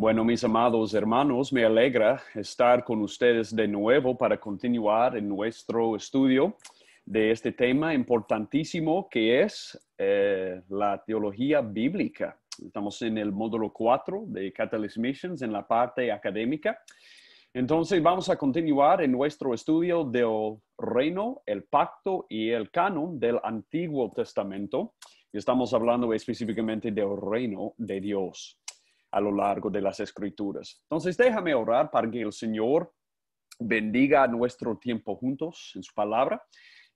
Bueno, mis amados hermanos, me alegra estar con ustedes de nuevo para continuar en nuestro estudio de este tema importantísimo que es eh, la teología bíblica. Estamos en el módulo 4 de Catalyst Missions en la parte académica. Entonces vamos a continuar en nuestro estudio del reino, el pacto y el canon del Antiguo Testamento. Estamos hablando específicamente del reino de Dios a lo largo de las escrituras. Entonces déjame orar para que el Señor bendiga nuestro tiempo juntos en su palabra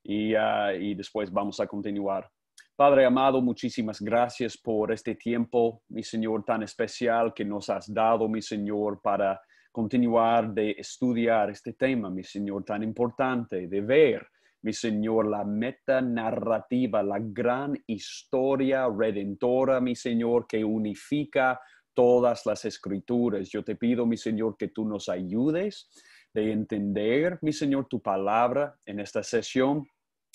y, ah, y después vamos a continuar. Padre amado, muchísimas gracias por este tiempo, mi Señor, tan especial que nos has dado, mi Señor, para continuar de estudiar este tema, mi Señor, tan importante, de ver, mi Señor, la meta narrativa, la gran historia redentora, mi Señor, que unifica todas las escrituras. Yo te pido, mi Señor, que tú nos ayudes de entender, mi Señor, tu palabra en esta sesión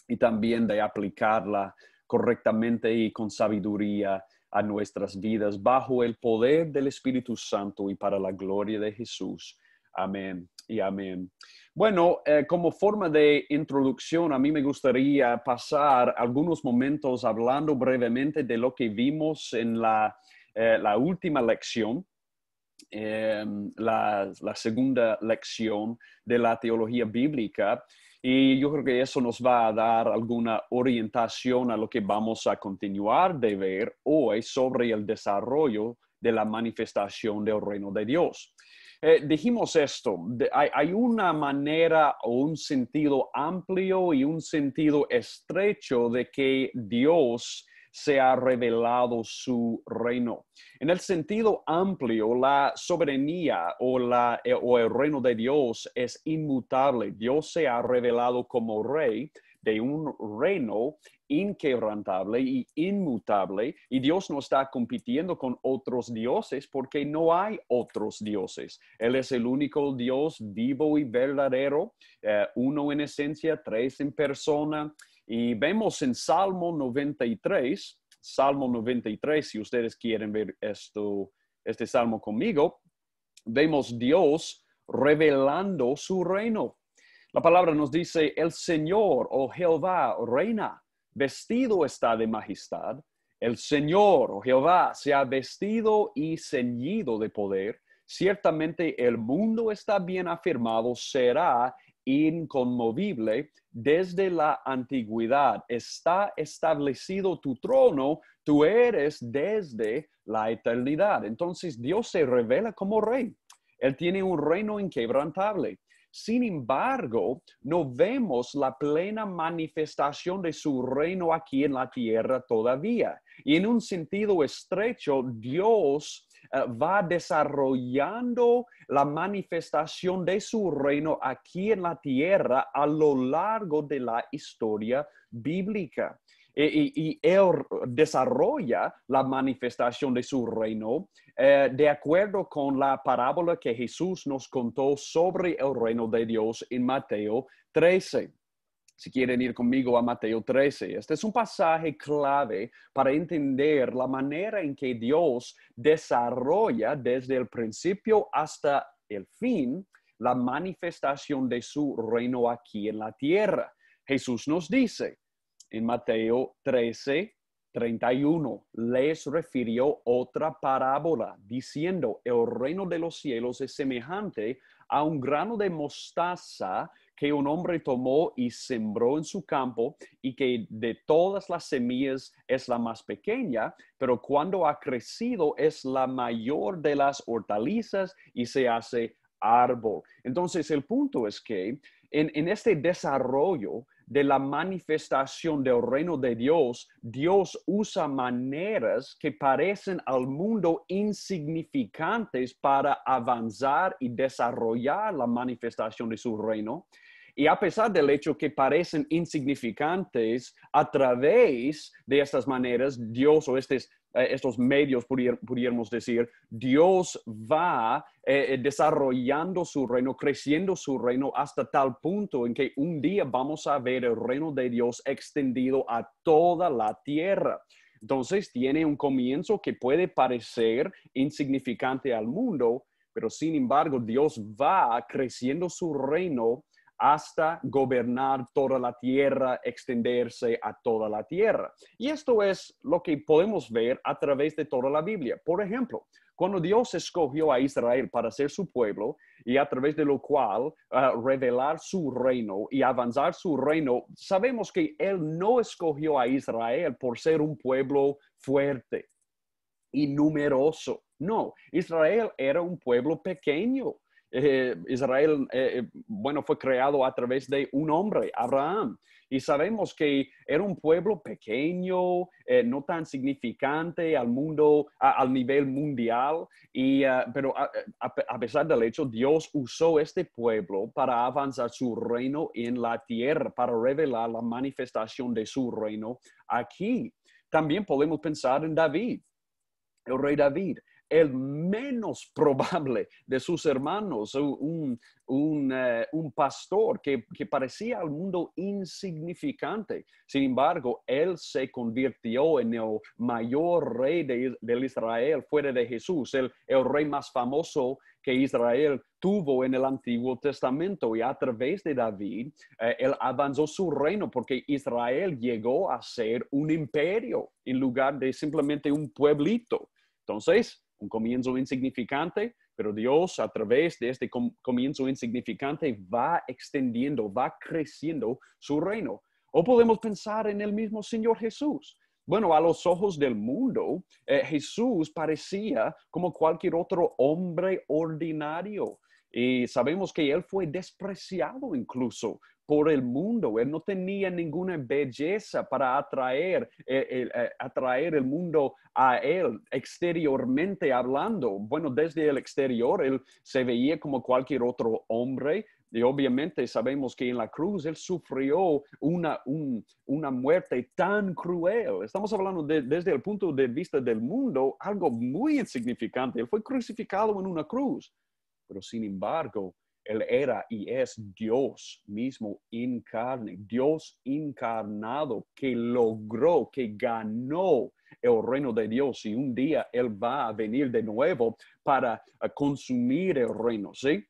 y también de aplicarla correctamente y con sabiduría a nuestras vidas bajo el poder del Espíritu Santo y para la gloria de Jesús. Amén y amén. Bueno, eh, como forma de introducción, a mí me gustaría pasar algunos momentos hablando brevemente de lo que vimos en la eh, la última lección, em, la, segunda lección de la teología bíblica. Y yo creo que eso nos va a dar alguna orientación a lo que vamos a continuar de ver hoy sobre el desarrollo de la manifestación del reino de Dios. Eh, dijimos esto, hay, una manera o un sentido amplio y un sentido estrecho de que Dios se ha revelado su reino. En el sentido amplio, la soberanía o, la, eh, o el reino de Dios es inmutable. Dios se ha revelado como rey de un reino inquebrantable e inmutable, y Dios no está compitiendo con otros dioses porque no hay otros dioses. Él es el único Dios vivo y verdadero, eh, uno en esencia, tres en persona, y vemos en Salmo 93, Salmo 93, si ustedes quieren ver esto, este salmo conmigo, vemos Dios revelando su reino. La palabra nos dice, el Señor o oh Jehová reina, vestido está de majestad. El Señor o oh Jehová se ha vestido y ceñido de poder. Ciertamente el mundo está bien afirmado, será inconmovible desde la antigüedad. Está establecido tu trono, tú eres desde la eternidad. Entonces Dios se revela como rey. Él tiene un reino inquebrantable. Sin embargo, no vemos la plena manifestación de su reino aquí en la tierra todavía. Y en un sentido estrecho, Dios eh, va desarrollando la manifestación de su reino aquí en la tierra a lo largo de la historia bíblica. E, y, él desarrolla la manifestación de su reino eh, de acuerdo con la parábola que Jesús nos contó sobre el reino de Dios en Mateo 13. Si quieren ir conmigo a Mateo 13, este es un pasaje clave para entender la manera en que Dios desarrolla desde el principio hasta el fin la manifestación de su reino aquí en la tierra. Jesús nos dice en Mateo 13, 31, les refirió otra parábola diciendo, el reino de los cielos es semejante a un grano de mostaza que un hombre tomó y sembró en su campo y que de todas las semillas es la más pequeña, pero cuando ha crecido es la mayor de las hortalizas y se hace árbol. Entonces el punto es que en, en este desarrollo de la manifestación del reino de Dios, Dios usa maneras que parecen al mundo insignificantes para avanzar y desarrollar la manifestación de su reino. Y a pesar del hecho que parecen insignificantes, a través de estas maneras, Dios o estos, eh, estos medios, pudiéramos decir, Dios va eh, eh, desarrollando su reino, creciendo su reino hasta tal punto en que un día vamos a ver el reino de Dios extendido a toda la tierra. Entonces tiene un comienzo que puede parecer insignificante al mundo, pero sin embargo Dios va creciendo su reino hasta gobernar toda la tierra, extenderse a toda la tierra. Y esto es lo que podemos ver a través de toda la Biblia. Por ejemplo, cuando Dios escogió a Israel para ser su pueblo y a través de lo cual ah, revelar su reino y avanzar su reino, sabemos que Él no escogió a Israel por ser un pueblo fuerte y numeroso. No, Israel era un pueblo pequeño eh, Israel, eh, eh, bueno, fue creado a través de un hombre, Abraham. Y sabemos que era un pueblo pequeño, no tan significante al mundo, al nivel mundial. Y, pero a, pesar del hecho, Dios usó este pueblo para avanzar su reino en la tierra, para revelar la manifestación de su reino aquí. También podemos pensar en David, el rey David el menos probable de sus hermanos, un, eh, pastor que, parecía al mundo insignificante. Sin embargo, él se convirtió en el mayor rey de, Israel fuera de Jesús, el, rey más famoso que Israel tuvo en el Antiguo Testamento y a través de David, eh, él avanzó su reino porque Israel llegó a ser un imperio en lugar de simplemente un pueblito. Entonces, un comienzo insignificante, pero Dios a través de este comienzo insignificante va extendiendo, va creciendo su reino. O podemos pensar en el mismo Señor Jesús. Bueno, a los ojos del mundo, eh, Jesús parecía como cualquier otro hombre ordinario. Y sabemos que él fue despreciado incluso por el mundo. Él no tenía ninguna belleza para atraer, eh, eh, atraer el mundo a él exteriormente hablando. Bueno, desde el exterior él se veía como cualquier otro hombre. Y obviamente sabemos que en la cruz él sufrió una, una muerte tan cruel. Estamos hablando desde el punto de vista del mundo, algo muy insignificante. Él fue crucificado en una cruz, pero sin embargo, él era y es Dios mismo carne, Dios encarnado que logró, que ganó el reino de Dios y un día Él va a venir de nuevo para eh, consumir el reino, ¿sí? Eh,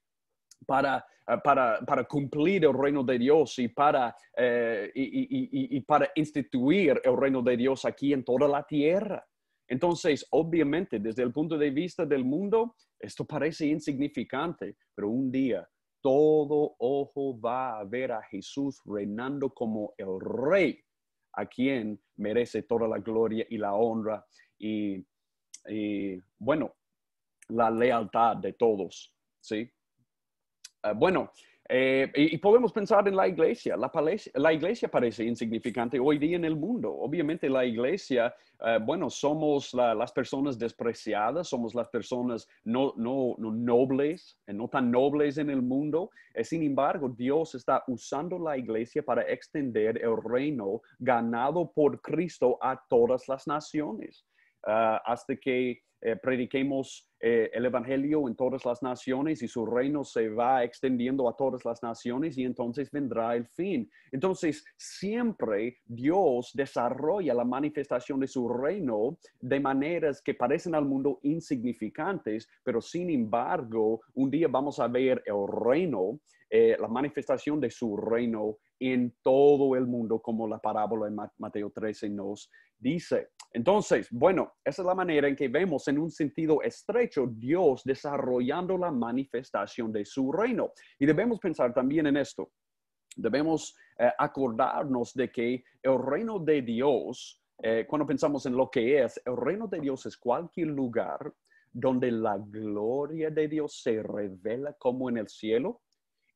para, para, cumplir el reino de Dios y para, eh, y para instituir el reino de Dios aquí en toda la tierra. Entonces, obviamente, desde el punto de vista del mundo, esto parece insignificante, pero un día todo ojo va a ver a Jesús reinando como el rey, a quien merece toda la gloria y la honra y, bueno, la lealtad de todos, ¿sí? Ah, bueno, eh, y podemos pensar en la iglesia. la iglesia. La, iglesia parece insignificante hoy día en el mundo. Obviamente la iglesia, eh, bueno, somos las personas despreciadas, somos las personas no, no, no nobles, eh, no tan nobles en el mundo. sin embargo, Dios está usando la iglesia para extender el reino ganado por Cristo a todas las naciones. hasta que prediquemos eh, el Evangelio en todas las naciones y su reino se va extendiendo a todas las naciones y entonces vendrá el fin. Entonces, siempre Dios desarrolla la manifestación de su reino de maneras que parecen al mundo insignificantes, pero sin embargo, un día vamos a ver el reino, eh, la manifestación de su reino en todo el mundo, como la parábola de Mateo 13 nos dice. Entonces, bueno, esa es la manera en que vemos en un sentido estrecho Dios desarrollando la manifestación de su reino. Y debemos pensar también en esto. Debemos eh, acordarnos de que el reino de Dios, eh, cuando pensamos en lo que es, el reino de Dios es cualquier lugar donde la gloria de Dios se revela como en el cielo,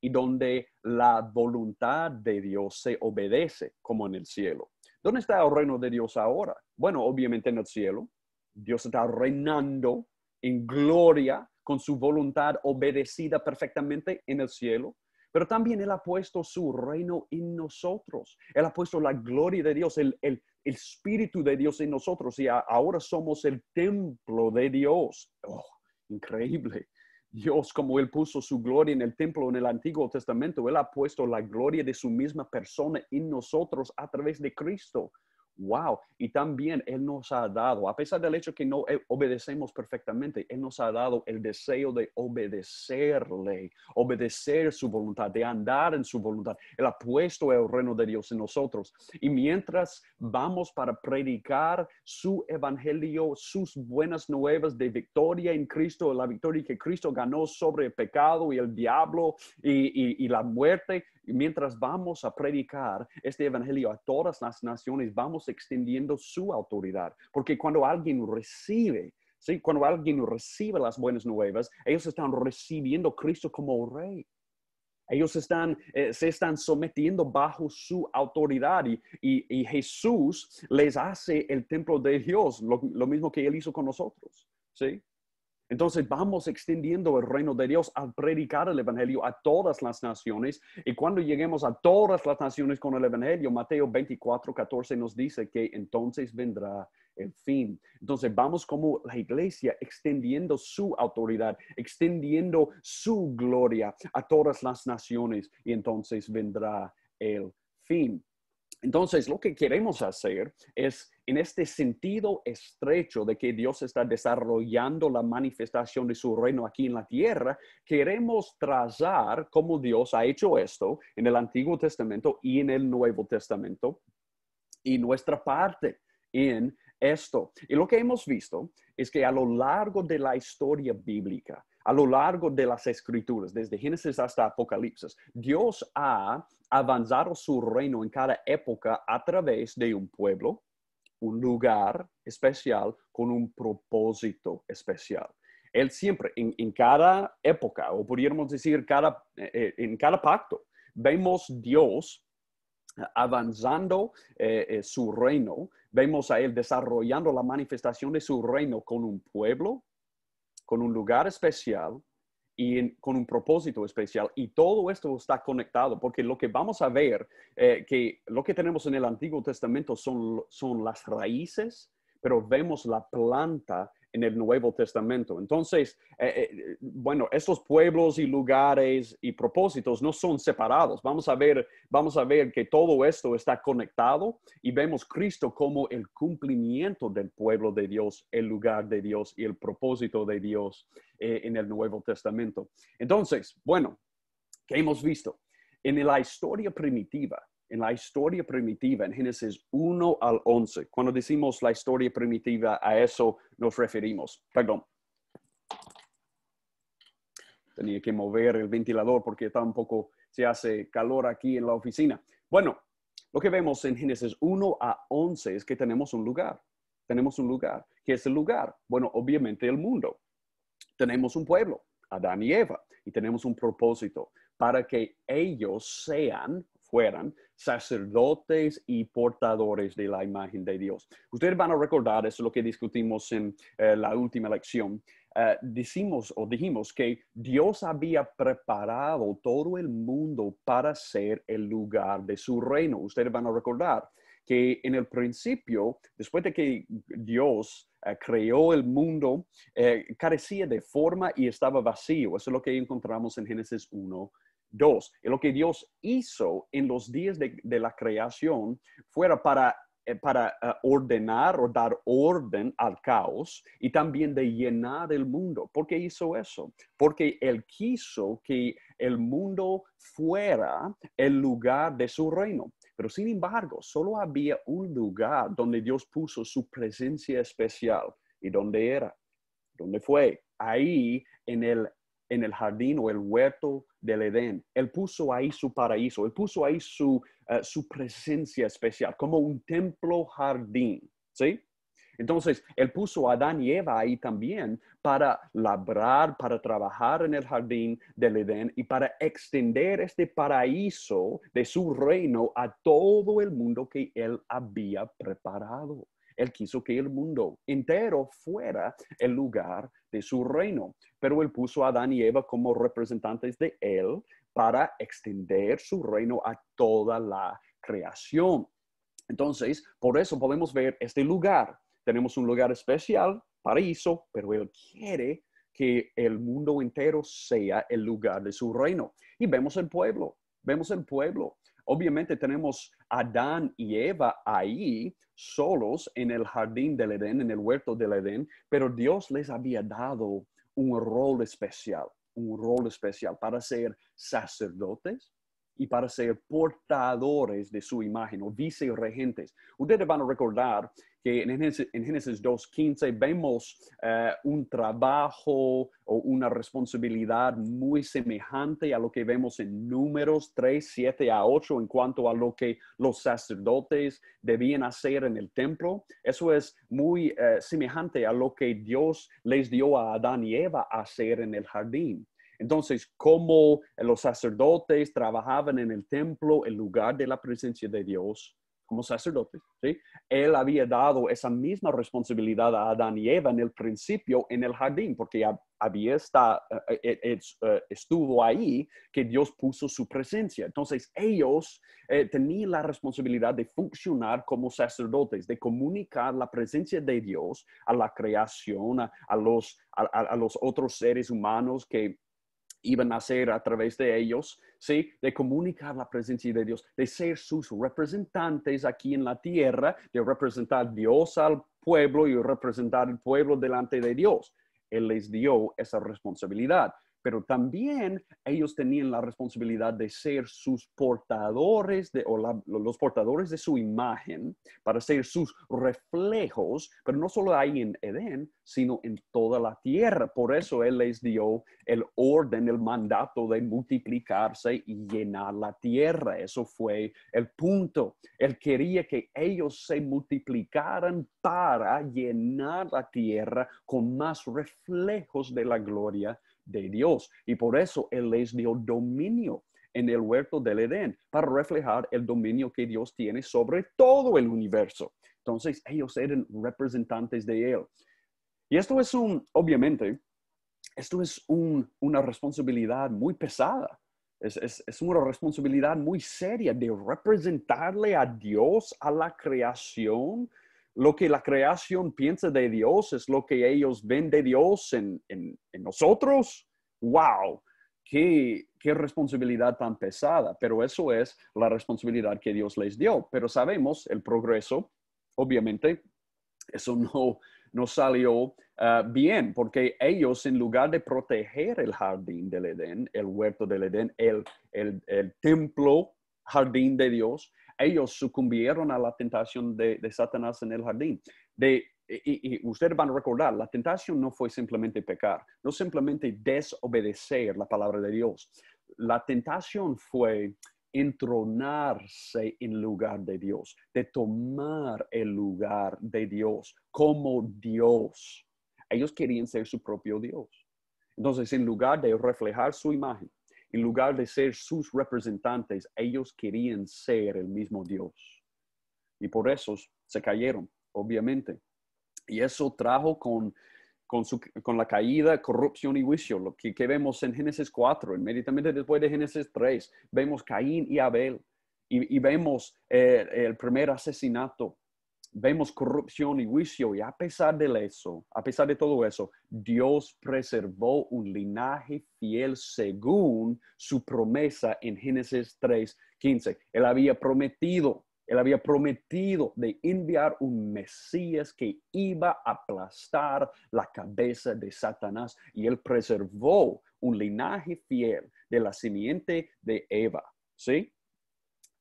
y donde la voluntad de Dios se obedece, como en el cielo. ¿Dónde está el reino de Dios ahora? Bueno, obviamente en el cielo. Dios está reinando en gloria con su voluntad obedecida perfectamente en el cielo. Pero también Él ha puesto su reino en nosotros. Él ha puesto la gloria de Dios, el, el, Espíritu de Dios en nosotros. Y ahora somos el templo de Dios. Oh, increíble. Dios, como Él puso su gloria en el templo en el Antiguo Testamento, Él ha puesto la gloria de su misma persona en nosotros a través de Cristo wow. Y también Él nos ha dado, a pesar del hecho que no eh, obedecemos perfectamente, Él nos ha dado el deseo de obedecerle, obedecer su voluntad, de andar en su voluntad. Él ha puesto el reino de Dios en nosotros. Y mientras vamos para predicar su evangelio, sus buenas nuevas de victoria en Cristo, la victoria que Cristo ganó sobre el pecado y el diablo y, la muerte, y mientras vamos a predicar este evangelio a todas las naciones, vamos extendiendo su autoridad, porque cuando alguien recibe, ¿sí? cuando alguien recibe las buenas nuevas, ellos están recibiendo a Cristo como rey. Ellos están, eh, se están sometiendo bajo su autoridad y, Jesús les hace el templo de Dios, lo, lo mismo que Él hizo con nosotros. ¿sí? Entonces vamos extendiendo el reino de Dios al predicar el Evangelio a todas las naciones. Y cuando lleguemos a todas las naciones con el Evangelio, Mateo 24, 14 nos dice que entonces vendrá el fin. Entonces vamos como la iglesia extendiendo su autoridad, extendiendo su gloria a todas las naciones y entonces vendrá el fin. Entonces lo que queremos hacer es en este sentido estrecho de que Dios está desarrollando la manifestación de su reino aquí en la tierra, queremos trazar cómo Dios ha hecho esto en el Antiguo Testamento y en el Nuevo Testamento y nuestra parte en esto. Y lo que hemos visto es que a lo largo de la historia bíblica, a lo largo de las escrituras, desde Génesis hasta Apocalipsis, Dios ha avanzado su reino en cada época a través de un pueblo, un lugar especial con un propósito especial. Él siempre, en, cada época, o podríamos decir cada, eh, eh, en cada pacto, vemos Dios avanzando eh, su reino, vemos a Él desarrollando la manifestación de su reino con un pueblo, con un lugar especial, y con un propósito especial. Y todo esto está conectado porque lo que vamos a ver, eh, que lo que tenemos en el Antiguo Testamento son, son las raíces, pero vemos la planta en el Nuevo Testamento. Entonces, eh, eh, bueno, estos pueblos y lugares y propósitos no son separados. Vamos a ver, vamos a ver que todo esto está conectado y vemos Cristo como el cumplimiento del pueblo de Dios, el lugar de Dios y el propósito de Dios eh, en el Nuevo Testamento. Entonces, bueno, ¿qué hemos visto? En la historia primitiva, en la historia primitiva, en Génesis 1 al 11. Cuando decimos la historia primitiva, a eso nos referimos. Perdón. Tenía que mover el ventilador porque tampoco se hace calor aquí en la oficina. Bueno, lo que vemos en Génesis 1 a 11 es que tenemos un lugar. Tenemos un lugar. ¿Qué es el lugar? Bueno, obviamente el mundo. Tenemos un pueblo, Adán y Eva, y tenemos un propósito para que ellos sean fueran sacerdotes y portadores de la imagen de Dios. Ustedes van a recordar, eso es lo que discutimos en eh, la última lección, eh, o dijimos que Dios había preparado todo el mundo para ser el lugar de su reino. Ustedes van a recordar que en el principio, después de que Dios eh, creó el mundo, carecía de forma y estaba vacío. Eso es lo que encontramos en Génesis 1, Dos, lo que Dios hizo en los días de, la creación fuera para eh, para eh, ordenar o dar orden al caos y también de llenar el mundo. ¿Por qué hizo eso? Porque él quiso que el mundo fuera el lugar de su reino. Pero sin embargo, solo había un lugar donde Dios puso su presencia especial. ¿Y dónde era? ¿Dónde fue? Ahí en el en el jardín o el huerto del Edén. Él puso ahí su paraíso, él puso ahí eh, su, presencia especial, como un templo jardín, ¿sí? Entonces, él puso a Adán y Eva ahí también para labrar, para trabajar en el jardín del Edén y para extender este paraíso de su reino a todo el mundo que él había preparado. Él quiso que el mundo entero fuera el lugar de su reino, pero él puso a Adán y Eva como representantes de él para extender su reino a toda la creación. Entonces, por eso podemos ver este lugar. Tenemos un lugar especial, paraíso, pero él quiere que el mundo entero sea el lugar de su reino. Y vemos el pueblo, vemos el pueblo Obviamente tenemos a Adán y Eva ahí solos en el jardín del Edén, en el huerto del Edén, pero Dios les había dado un rol especial, un rol especial para ser sacerdotes y para ser portadores de su imagen o viceregentes. Ustedes van a recordar que en Génesis, 2.15 vemos eh, un trabajo o una responsabilidad muy semejante a lo que vemos en números 3, 7 a 8 en cuanto a lo que los sacerdotes debían hacer en el templo. Eso es muy eh, semejante a lo que Dios les dio a Adán y Eva a hacer en el jardín. Entonces, como los sacerdotes trabajaban en el templo, el lugar de la presencia de Dios, como sacerdotes, ¿sí? él había dado esa misma responsabilidad a Adán y Eva en el principio en el jardín, porque había está, eh, eh, eh, estuvo ahí que Dios puso su presencia. Entonces ellos tenían la responsabilidad de funcionar como sacerdotes, de comunicar la presencia de Dios a la creación, a, los, a los otros seres humanos que iban a hacer a través de ellos, ¿sí? De comunicar la presencia de Dios, de ser sus representantes aquí en la tierra, de representar a Dios al pueblo y representar al pueblo delante de Dios. Él les dio esa responsabilidad pero también ellos tenían la responsabilidad de ser sus portadores de, los portadores de su imagen, para ser sus reflejos, pero no solo ahí en Edén, sino en toda la tierra. Por eso Él les dio el orden, el mandato de multiplicarse y llenar la tierra. Eso fue el punto. Él quería que ellos se multiplicaran para llenar la tierra con más reflejos de la gloria de Dios. Y por eso Él les dio dominio en el huerto del Edén para reflejar el dominio que Dios tiene sobre todo el universo. Entonces ellos eran representantes de Él. Y esto es un, obviamente, esto es una responsabilidad muy pesada. Es, es, una responsabilidad muy seria de representarle a Dios, a la creación, lo que la creación piensa de Dios es lo que ellos ven de Dios en, nosotros. ¡Wow! Qué, responsabilidad tan pesada, pero eso es la responsabilidad que Dios les dio. Pero sabemos el progreso, obviamente, eso no, no salió ah, bien, porque ellos en lugar de proteger el jardín del Edén, el huerto del Edén, el templo, jardín de Dios, ellos sucumbieron a la tentación de, Satanás en el jardín. y, y, ustedes van a recordar, la tentación no fue simplemente pecar, no simplemente desobedecer la palabra de Dios. La tentación fue entronarse en lugar de Dios, de tomar el lugar de Dios como Dios. Ellos querían ser su propio Dios. Entonces, en lugar de reflejar su imagen, en lugar de ser sus representantes, ellos querían ser el mismo Dios. Y por eso se cayeron, obviamente. Y eso trajo con, con, la caída, corrupción y juicio, lo que, vemos en Génesis 4, inmediatamente después de Génesis 3, vemos Caín y Abel. Y, vemos eh, el primer asesinato vemos corrupción y juicio y a pesar de eso, a pesar de todo eso, Dios preservó un linaje fiel según su promesa en Génesis 3:15. Él había prometido, él había prometido de enviar un Mesías que iba a aplastar la cabeza de Satanás y él preservó un linaje fiel de la simiente de Eva, ¿sí?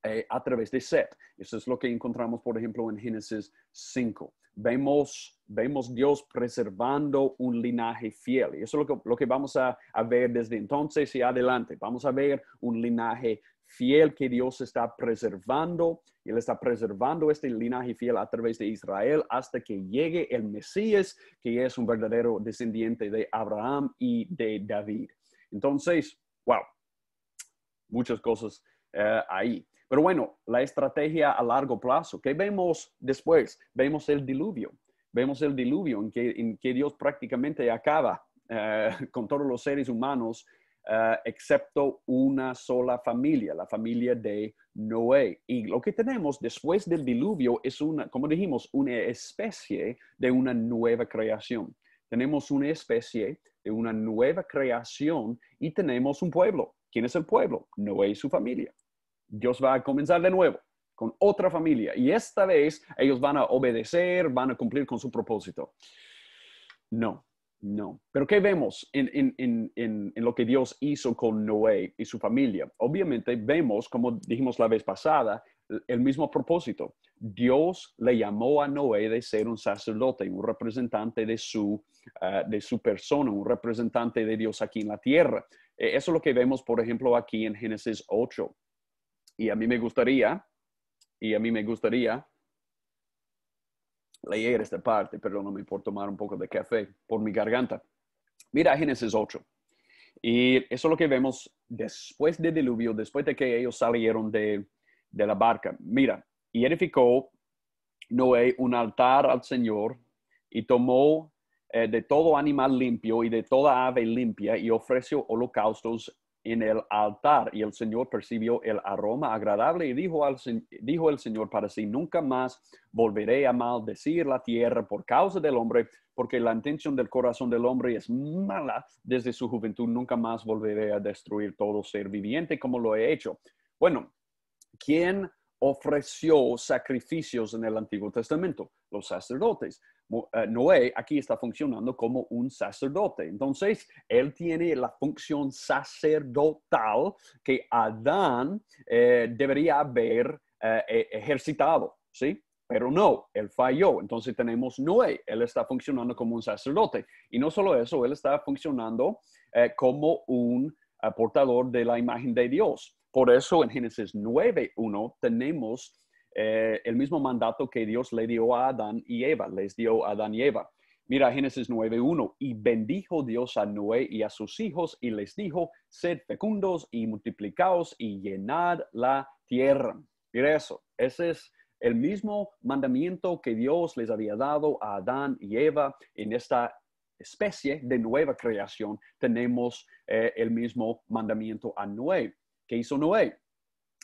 Eh, a través de Set. Eso es lo que encontramos, por ejemplo, en Génesis 5. Vemos, vemos Dios preservando un linaje fiel. Y eso es lo que, vamos a, ver desde entonces y adelante. Vamos a ver un linaje fiel que Dios está preservando. Él está preservando este linaje fiel a través de Israel hasta que llegue el Mesías, que es un verdadero descendiente de Abraham y de David. Entonces, wow, muchas cosas eh, ahí. Pero bueno, la estrategia a largo plazo, ¿qué vemos después? Vemos el diluvio, vemos el diluvio en que, en que Dios prácticamente acaba eh, con todos los seres humanos, eh, excepto una sola familia, la familia de Noé. Y lo que tenemos después del diluvio es una, como dijimos, una especie de una nueva creación. Tenemos una especie de una nueva creación y tenemos un pueblo. ¿Quién es el pueblo? Noé y su familia. Dios va a comenzar de nuevo con otra familia y esta vez ellos van a obedecer, van a cumplir con su propósito. No, no. Pero ¿qué vemos en, lo que Dios hizo con Noé y su familia? Obviamente vemos, como dijimos la vez pasada, el mismo propósito. Dios le llamó a Noé de ser un sacerdote, un representante de su, ah, de su persona, un representante de Dios aquí en la tierra. E, eso es lo que vemos, por ejemplo, aquí en Génesis 8. Y a mí me gustaría, y a mí me gustaría leer esta parte, pero perdóname por tomar un poco de café por mi garganta. Mira Génesis 8. Y eso es lo que vemos después del diluvio, después de que ellos salieron de, la barca. Mira, y edificó Noé un altar al Señor y tomó eh, de todo animal limpio y de toda ave limpia y ofreció holocaustos en el altar y el Señor percibió el aroma agradable y dijo, al, dijo el Señor para sí, nunca más volveré a maldecir la tierra por causa del hombre, porque la intención del corazón del hombre es mala desde su juventud, nunca más volveré a destruir todo ser viviente como lo he hecho. Bueno, ¿quién ofreció sacrificios en el Antiguo Testamento? Los sacerdotes. Eh, Noé aquí está funcionando como un sacerdote. Entonces, él tiene la función sacerdotal que Adán eh, debería haber eh, e, ejercitado, ¿sí? Pero no, él falló. Entonces tenemos Noé, él está funcionando como un sacerdote. Y no solo eso, él está funcionando como un portador de la imagen de Dios. Por eso en Génesis 9.1 tenemos eh, el mismo mandato que Dios le dio a Adán y Eva, les dio a Adán y Eva. Mira Génesis 9.1, y bendijo Dios a Noé y a sus hijos y les dijo, sed fecundos y multiplicaos y llenad la tierra. Mira eso, ese es el mismo mandamiento que Dios les había dado a Adán y Eva en esta especie de nueva creación, tenemos eh, el mismo mandamiento a Noé. ¿Qué hizo Noé?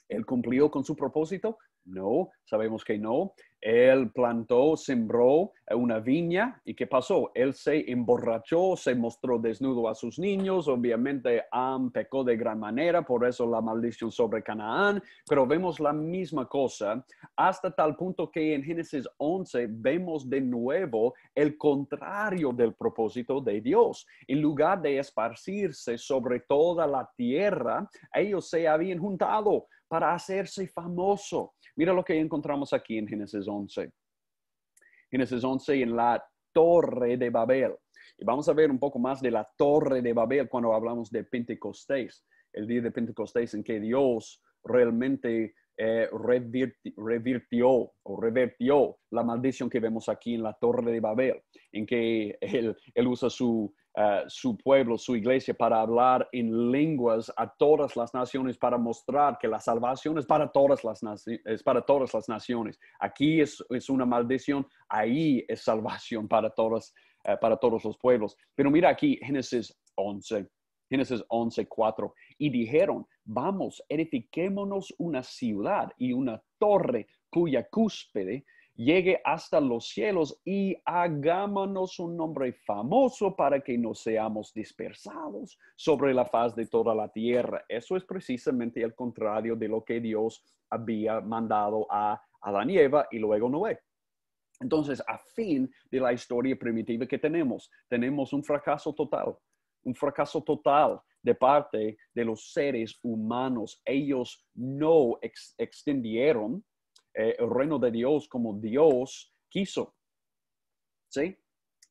Él cumplió con su propósito, no, sabemos que no. Él plantó, sembró eh, una viña y ¿qué pasó? Él se emborrachó, se mostró desnudo a sus niños, obviamente Am pecó de gran manera, por eso la maldición sobre Canaán, pero vemos la misma cosa hasta tal punto que en Génesis 11 vemos de nuevo el contrario del propósito de Dios. En lugar de esparcirse sobre toda la tierra, ellos se habían juntado para hacerse famoso Mira lo que encontramos aquí en Génesis 11. Génesis 11 en la torre de Babel. Y vamos a ver un poco más de la torre de Babel cuando hablamos de Pentecostés, el día de Pentecostés en que Dios realmente eh, revirtió o revertió la maldición que vemos aquí en la torre de Babel, en que él usa su, eh, su pueblo, su iglesia, para hablar en lenguas a todas las naciones, para mostrar que la salvación es para todas las, es para todas las naciones. Aquí es, una maldición, ahí es salvación para, todas, eh, para todos los pueblos. Pero mira aquí, Génesis 11, Génesis 11, 4. Y dijeron, vamos, edifiquémonos una ciudad y una torre cuya cúspide llegue hasta los cielos y hagámonos un nombre famoso para que no seamos dispersados sobre la faz de toda la tierra. Eso es precisamente el contrario de lo que Dios había mandado a Adán y Eva y luego Noé. Entonces, a fin de la historia primitiva que tenemos, tenemos un fracaso total, un fracaso total de parte de los seres humanos. Ellos no extendieron eh, el reino de Dios como Dios quiso. ¿Sí?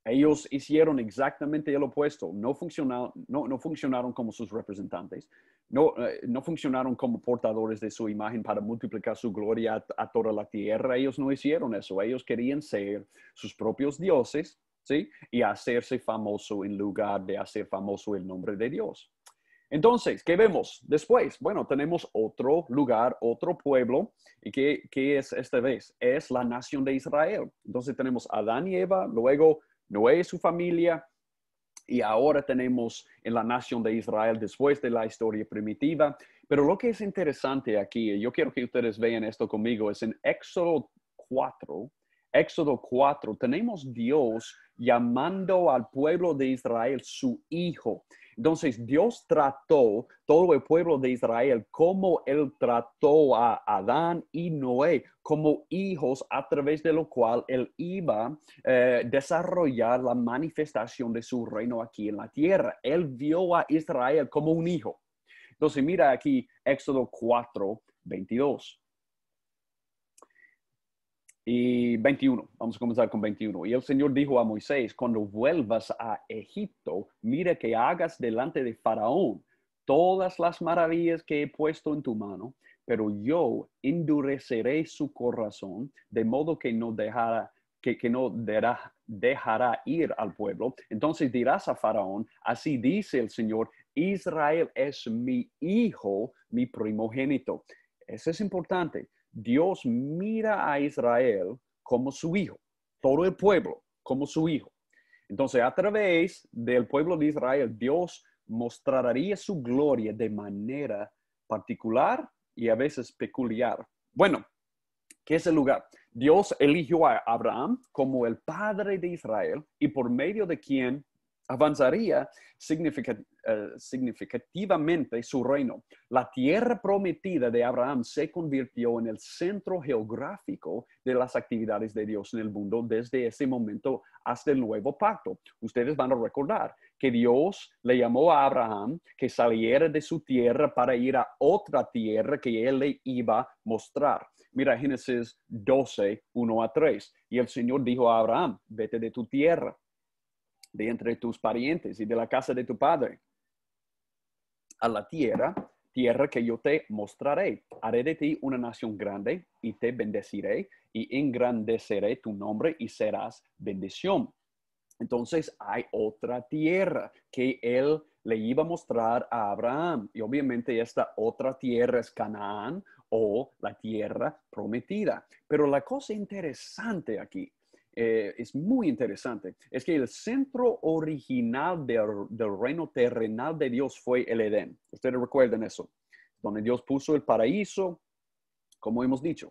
Ellos hicieron exactamente el opuesto. No funcionaron, no, funcionaron como sus representantes. No, eh, no, funcionaron como portadores de su imagen para multiplicar su gloria a, a, toda la tierra. Ellos no hicieron eso. Ellos querían ser sus propios dioses, ¿sí? Y hacerse famoso en lugar de hacer famoso el nombre de Dios. Entonces, ¿qué vemos después? Bueno, tenemos otro lugar, otro pueblo. ¿Y qué, es esta vez? Es la nación de Israel. Entonces tenemos a Adán y Eva, luego Noé y su familia, y ahora tenemos en la nación de Israel después de la historia primitiva. Pero lo que es interesante aquí, yo quiero que ustedes vean esto conmigo, es en Éxodo 4, Éxodo 4, tenemos Dios llamando al pueblo de Israel su hijo. Entonces Dios trató todo el pueblo de Israel como él trató a Adán y Noé, como hijos a través de lo cual él iba a eh, desarrollar la manifestación de su reino aquí en la tierra. Él vio a Israel como un hijo. Entonces mira aquí Éxodo 4, 22. Y 21, vamos a comenzar con 21. Y el Señor dijo a Moisés, cuando vuelvas a Egipto, mira que hagas delante de Faraón todas las maravillas que he puesto en tu mano, pero yo endureceré su corazón de modo que no dejará que, no dejará ir al pueblo. Entonces dirás a Faraón, así dice el Señor, Israel es mi hijo, mi primogénito. Eso es importante. Dios mira a Israel como su hijo, todo el pueblo como su hijo. Entonces, a través del pueblo de Israel, Dios mostraría su gloria de manera particular y a veces peculiar. Bueno, ¿qué es el lugar? Dios eligió a Abraham como el padre de Israel y por medio de quien avanzaría significativamente eh, significativamente su reino. La tierra prometida de Abraham se convirtió en el centro geográfico de las actividades de Dios en el mundo desde ese momento hasta el nuevo pacto. Ustedes van a recordar que Dios le llamó a Abraham que saliera de su tierra para ir a otra tierra que él le iba a mostrar. Mira Génesis 12, 1 a 3. Y el Señor dijo a Abraham, vete de tu tierra, de entre tus parientes y de la casa de tu padre a la tierra, tierra que yo te mostraré. Haré de ti una nación grande y te bendeciré y engrandeceré tu nombre y serás bendición. Entonces hay otra tierra que él le iba a mostrar a Abraham. Y obviamente esta otra tierra es Canaán o la tierra prometida. Pero la cosa interesante aquí eh, es muy interesante, es que el centro original del, del reino terrenal de Dios fue el Edén. Ustedes recuerden eso, donde Dios puso el paraíso, como hemos dicho.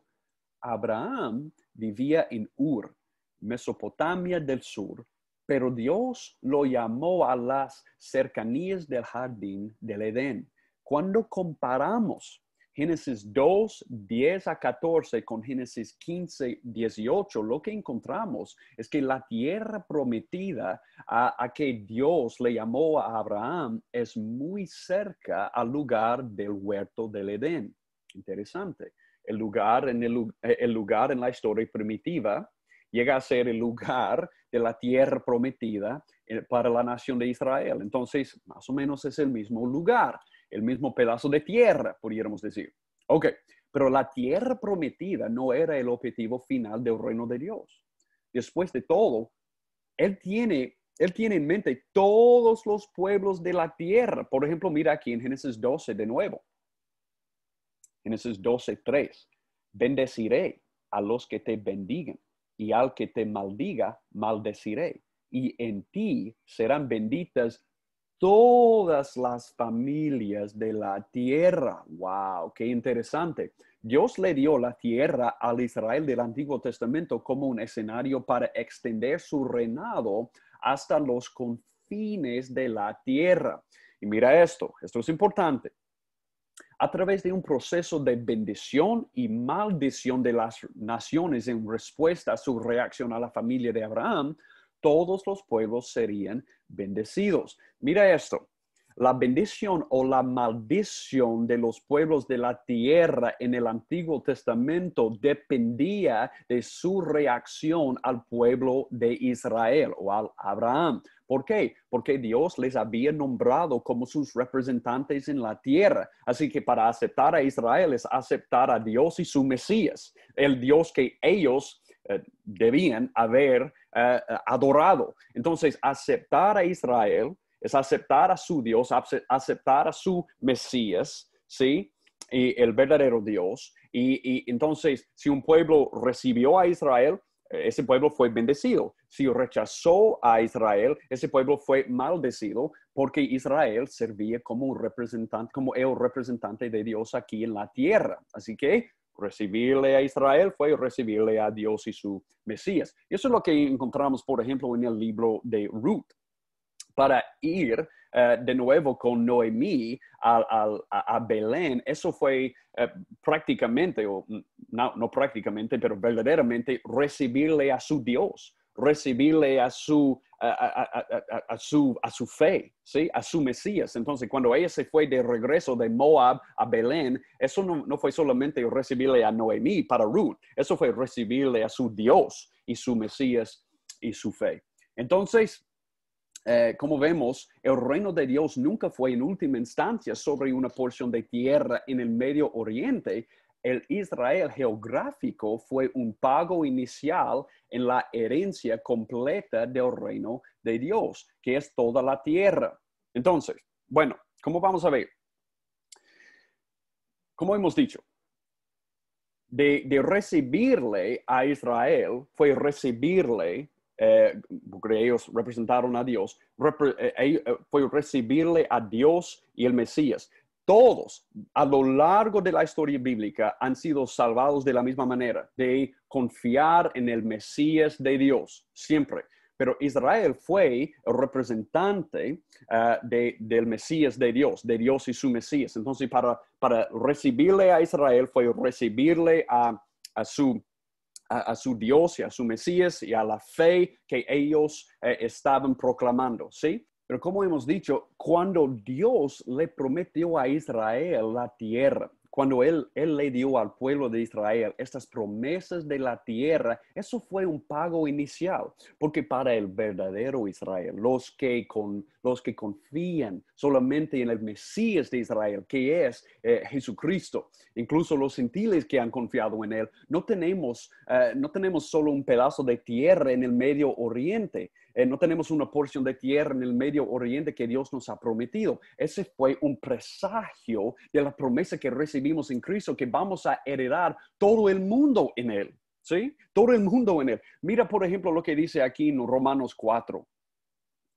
Abraham vivía en Ur, Mesopotamia del sur, pero Dios lo llamó a las cercanías del jardín del Edén. Cuando comparamos Génesis 2, 10 a 14 con Génesis 15, 18, lo que encontramos es que la tierra prometida a, que Dios le llamó a Abraham es muy cerca al lugar del huerto del Edén. Interesante. El lugar el lugar en la historia primitiva llega a ser el lugar de la tierra prometida eh, para la nación de Israel. Entonces, más o menos es el mismo lugar el mismo pedazo de tierra, pudiéramos decir. Ok, pero la tierra prometida no era el objetivo final del reino de Dios. Después de todo, Él tiene, él tiene en mente todos los pueblos de la tierra. Por ejemplo, mira aquí en Génesis 12 de nuevo. Génesis 12, 3. Bendeciré a los que te bendigan y al que te maldiga, maldeciré. Y en ti serán benditas todas las familias de la tierra. ¡Wow! ¡Qué interesante! Dios le dio la tierra al Israel del Antiguo Testamento como un escenario para extender su reinado hasta los confines de la tierra. Y mira esto, esto es importante. A través de un proceso de bendición y maldición de las naciones en respuesta a su reacción a la familia de Abraham, todos los pueblos serían bendecidos. Mira esto, la bendición o la maldición de los pueblos de la tierra en el Antiguo Testamento dependía de su reacción al pueblo de Israel o al Abraham. ¿Por qué? Porque Dios les había nombrado como sus representantes en la tierra. Así que para aceptar a Israel es aceptar a Dios y su Mesías, el Dios que ellos eh, debían haber eh, adorado. Entonces, aceptar a Israel es aceptar a su Dios, aceptar a su Mesías, ¿sí? Y el verdadero Dios. Y, y entonces, si un pueblo recibió a Israel, eh, ese pueblo fue bendecido. Si rechazó a Israel, ese pueblo fue maldecido porque Israel servía como un representante, como el representante de Dios aquí en la tierra. Así que Recibirle a Israel fue recibirle a Dios y su Mesías. eso es lo que encontramos, por ejemplo, en el libro de Ruth. Para ir eh, de nuevo con Noemí a, Belén, eso fue eh, prácticamente, o mm, no, no prácticamente, pero verdaderamente recibirle a su Dios recibirle a su, a, su, fe, ¿sí? a su Mesías. Entonces, cuando ella se fue de regreso de Moab a Belén, eso no, fue solamente recibirle a Noemí para Ruth, eso fue recibirle a su Dios y su Mesías y su fe. Entonces, eh, como vemos, el reino de Dios nunca fue en última instancia sobre una porción de tierra en el Medio Oriente, el Israel geográfico fue un pago inicial en la herencia completa del reino de Dios, que es toda la tierra. Entonces, bueno, ¿cómo vamos a ver? Como hemos dicho, de, recibirle a Israel fue recibirle, eh, porque ellos representaron a Dios, eh, eh, fue recibirle a Dios y el Mesías todos a lo largo de la historia bíblica han sido salvados de la misma manera, de confiar en el Mesías de Dios, siempre. Pero Israel fue representante eh, del Mesías de Dios, de Dios y su Mesías. Entonces, para, recibirle a Israel fue recibirle a, su Dios y a su Mesías y a la fe que ellos eh, estaban proclamando, ¿sí? Pero como hemos dicho, cuando Dios le prometió a Israel la tierra, cuando él, él le dio al pueblo de Israel estas promesas de la tierra, eso fue un pago inicial, porque para el verdadero Israel, los que, con, los que confían solamente en el Mesías de Israel, que es eh, Jesucristo, incluso los gentiles que han confiado en él, no tenemos, eh, no tenemos solo un pedazo de tierra en el Medio Oriente, eh, no tenemos una porción de tierra en el Medio Oriente que Dios nos ha prometido. Ese fue un presagio de la promesa que recibimos en Cristo, que vamos a heredar todo el mundo en Él. ¿Sí? Todo el mundo en Él. Mira, por ejemplo, lo que dice aquí en Romanos 4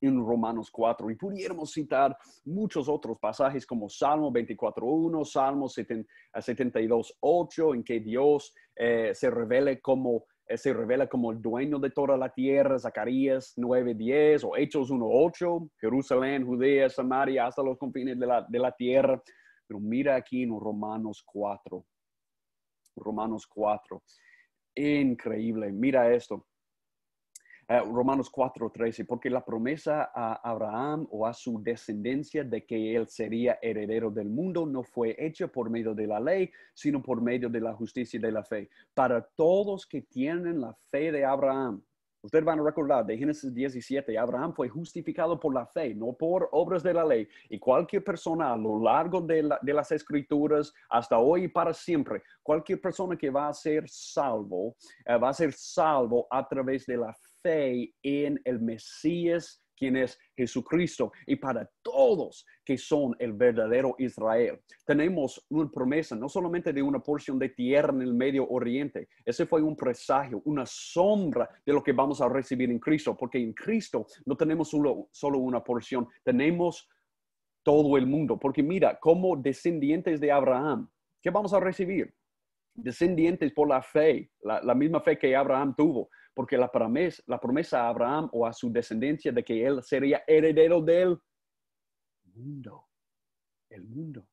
en Romanos 4. Y pudiéramos citar muchos otros pasajes como Salmo 24.1, Salmo 72.8, en que Dios eh, se revele como él eh, se revela como el dueño de toda la tierra, Zacarías 9:10 o Hechos 1:8, Jerusalén, Judea, Samaria, hasta los confines de la, de la tierra. Pero mira aquí en Romanos 4. Romanos 4. Increíble, mira esto. Eh, Romanos Romanos 13, porque la promesa a Abraham o a su descendencia de que él sería heredero del mundo no fue hecha por medio de la ley, sino por medio de la justicia y de la fe. Para todos que tienen la fe de Abraham, Ustedes van a recordar de Génesis 17, Abraham fue justificado por la fe, no por obras de la ley. Y cualquier persona a lo largo de, las escrituras, hasta hoy y para siempre, cualquier persona que va a ser salvo, eh, va a ser salvo a través de la fe fe en el Mesías, quien es Jesucristo, y para todos que son el verdadero Israel. Tenemos una promesa, no solamente de una porción de tierra en el Medio Oriente, ese fue un presagio, una sombra de lo que vamos a recibir en Cristo, porque en Cristo no tenemos solo, una porción, tenemos todo el mundo, porque mira, como descendientes de Abraham, ¿qué vamos a recibir? Descendientes por la fe, la, la misma fe que Abraham tuvo porque la promesa, la promesa a Abraham o a su descendencia de que él sería heredero del mundo, el mundo.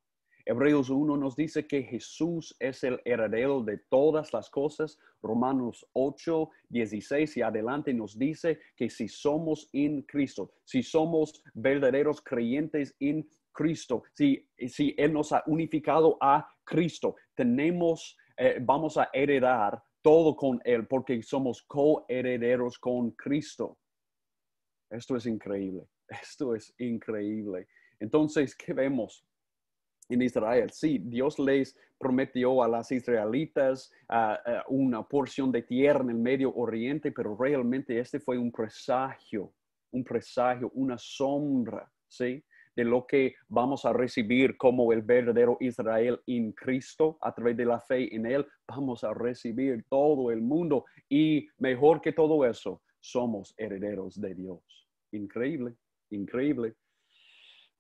Hebreos 1 nos dice que Jesús es el heredero de todas las cosas. Romanos 8, 16 y adelante nos dice que si somos en Cristo, si somos verdaderos creyentes en Cristo, si, si Él nos ha unificado a Cristo, tenemos, eh, vamos a heredar todo con Él, porque somos coherederos con Cristo. Esto es increíble, esto es increíble. Entonces, ¿qué vemos en Israel? Sí, Dios les prometió a las israelitas una porción de tierra en el Medio Oriente, pero realmente este fue un presagio, un presagio, una sombra, ¿sí? de lo que vamos a recibir como el verdadero Israel en Cristo, a través de la fe en Él, vamos a recibir todo el mundo y mejor que todo eso, somos herederos de Dios. Increíble, increíble.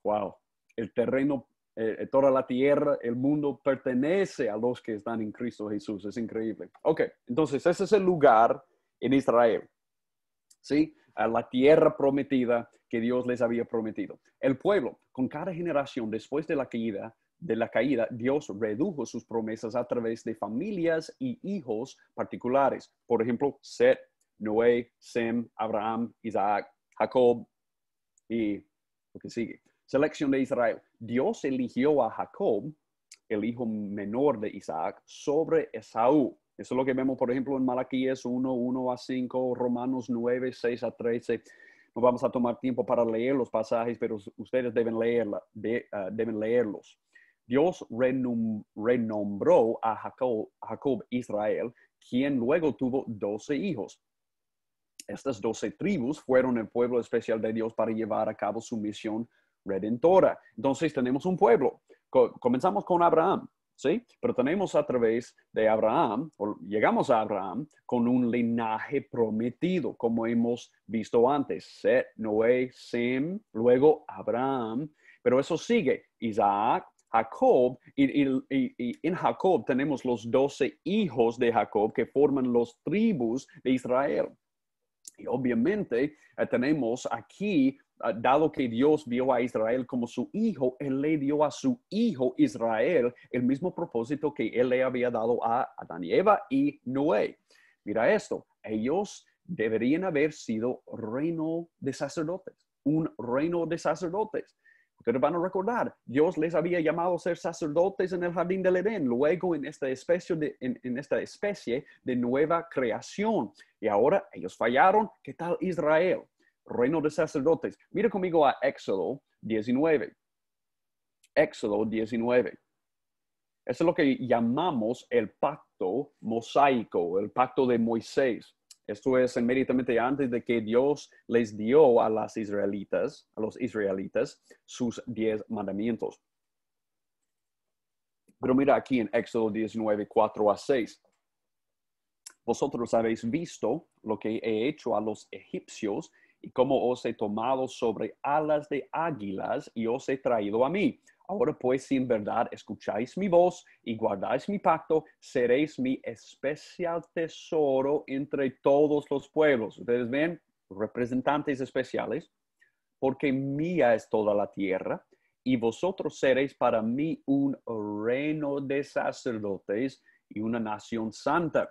Wow, el terreno eh, eh, toda la tierra, el mundo pertenece a los que están en Cristo Jesús. Es increíble. Ok, entonces ese es el lugar en Israel. ¿Sí? A la tierra prometida que Dios les había prometido. El pueblo, con cada generación después de la caída, de la caída, Dios redujo sus promesas a través de familias y hijos particulares. Por ejemplo, Set, Noé, Sem, Abraham, Isaac, Jacob y lo que sigue. Selección de Israel. Dios eligió a Jacob, el hijo menor de Isaac, sobre Esaú. Eso es lo que vemos, por ejemplo, en Malaquías 1, 1 a 5, Romanos 9, 6 a 13 no vamos a tomar tiempo para leer los pasajes, pero ustedes deben, ah, deben leerlos. Dios renombró a Jacob, Jacob, Israel, quien luego tuvo doce hijos. Estas doce tribus fueron el pueblo especial de Dios para llevar a cabo su misión redentora. Entonces tenemos un pueblo. comenzamos con Abraham. ¿sí? Pero tenemos a través de Abraham, o llegamos a Abraham con un linaje prometido, como hemos visto antes, Set, Noé, Sem, luego Abraham, pero eso sigue, Isaac, Jacob, y, en Jacob tenemos los doce hijos de Jacob que forman los tribus de Israel. Y obviamente eh, tenemos aquí dado que Dios vio a Israel como su hijo, Él le dio a su hijo Israel el mismo propósito que Él le había dado a Adán y Eva y Noé. Mira esto, ellos deberían haber sido reino de sacerdotes, un reino de sacerdotes. Ustedes van a recordar, Dios les había llamado a ser sacerdotes en el jardín del Edén, luego en esta especie de, esta especie de nueva creación. Y ahora ellos fallaron. ¿Qué tal Israel? reino de sacerdotes. Mira conmigo a Éxodo 19. Éxodo 19. Eso es lo que llamamos el pacto mosaico, el pacto de Moisés. Esto es inmediatamente antes de que Dios les dio a las israelitas, a los israelitas, sus diez mandamientos. Pero mira aquí en Éxodo 19, 4 a 6. Vosotros habéis visto lo que he hecho a los egipcios y como os he tomado sobre alas de águilas y os he traído a mí. Ahora pues, si en verdad escucháis mi voz y guardáis mi pacto, seréis mi especial tesoro entre todos los pueblos. Ustedes ven, representantes especiales, porque mía es toda la tierra, y vosotros seréis para mí un reino de sacerdotes y una nación santa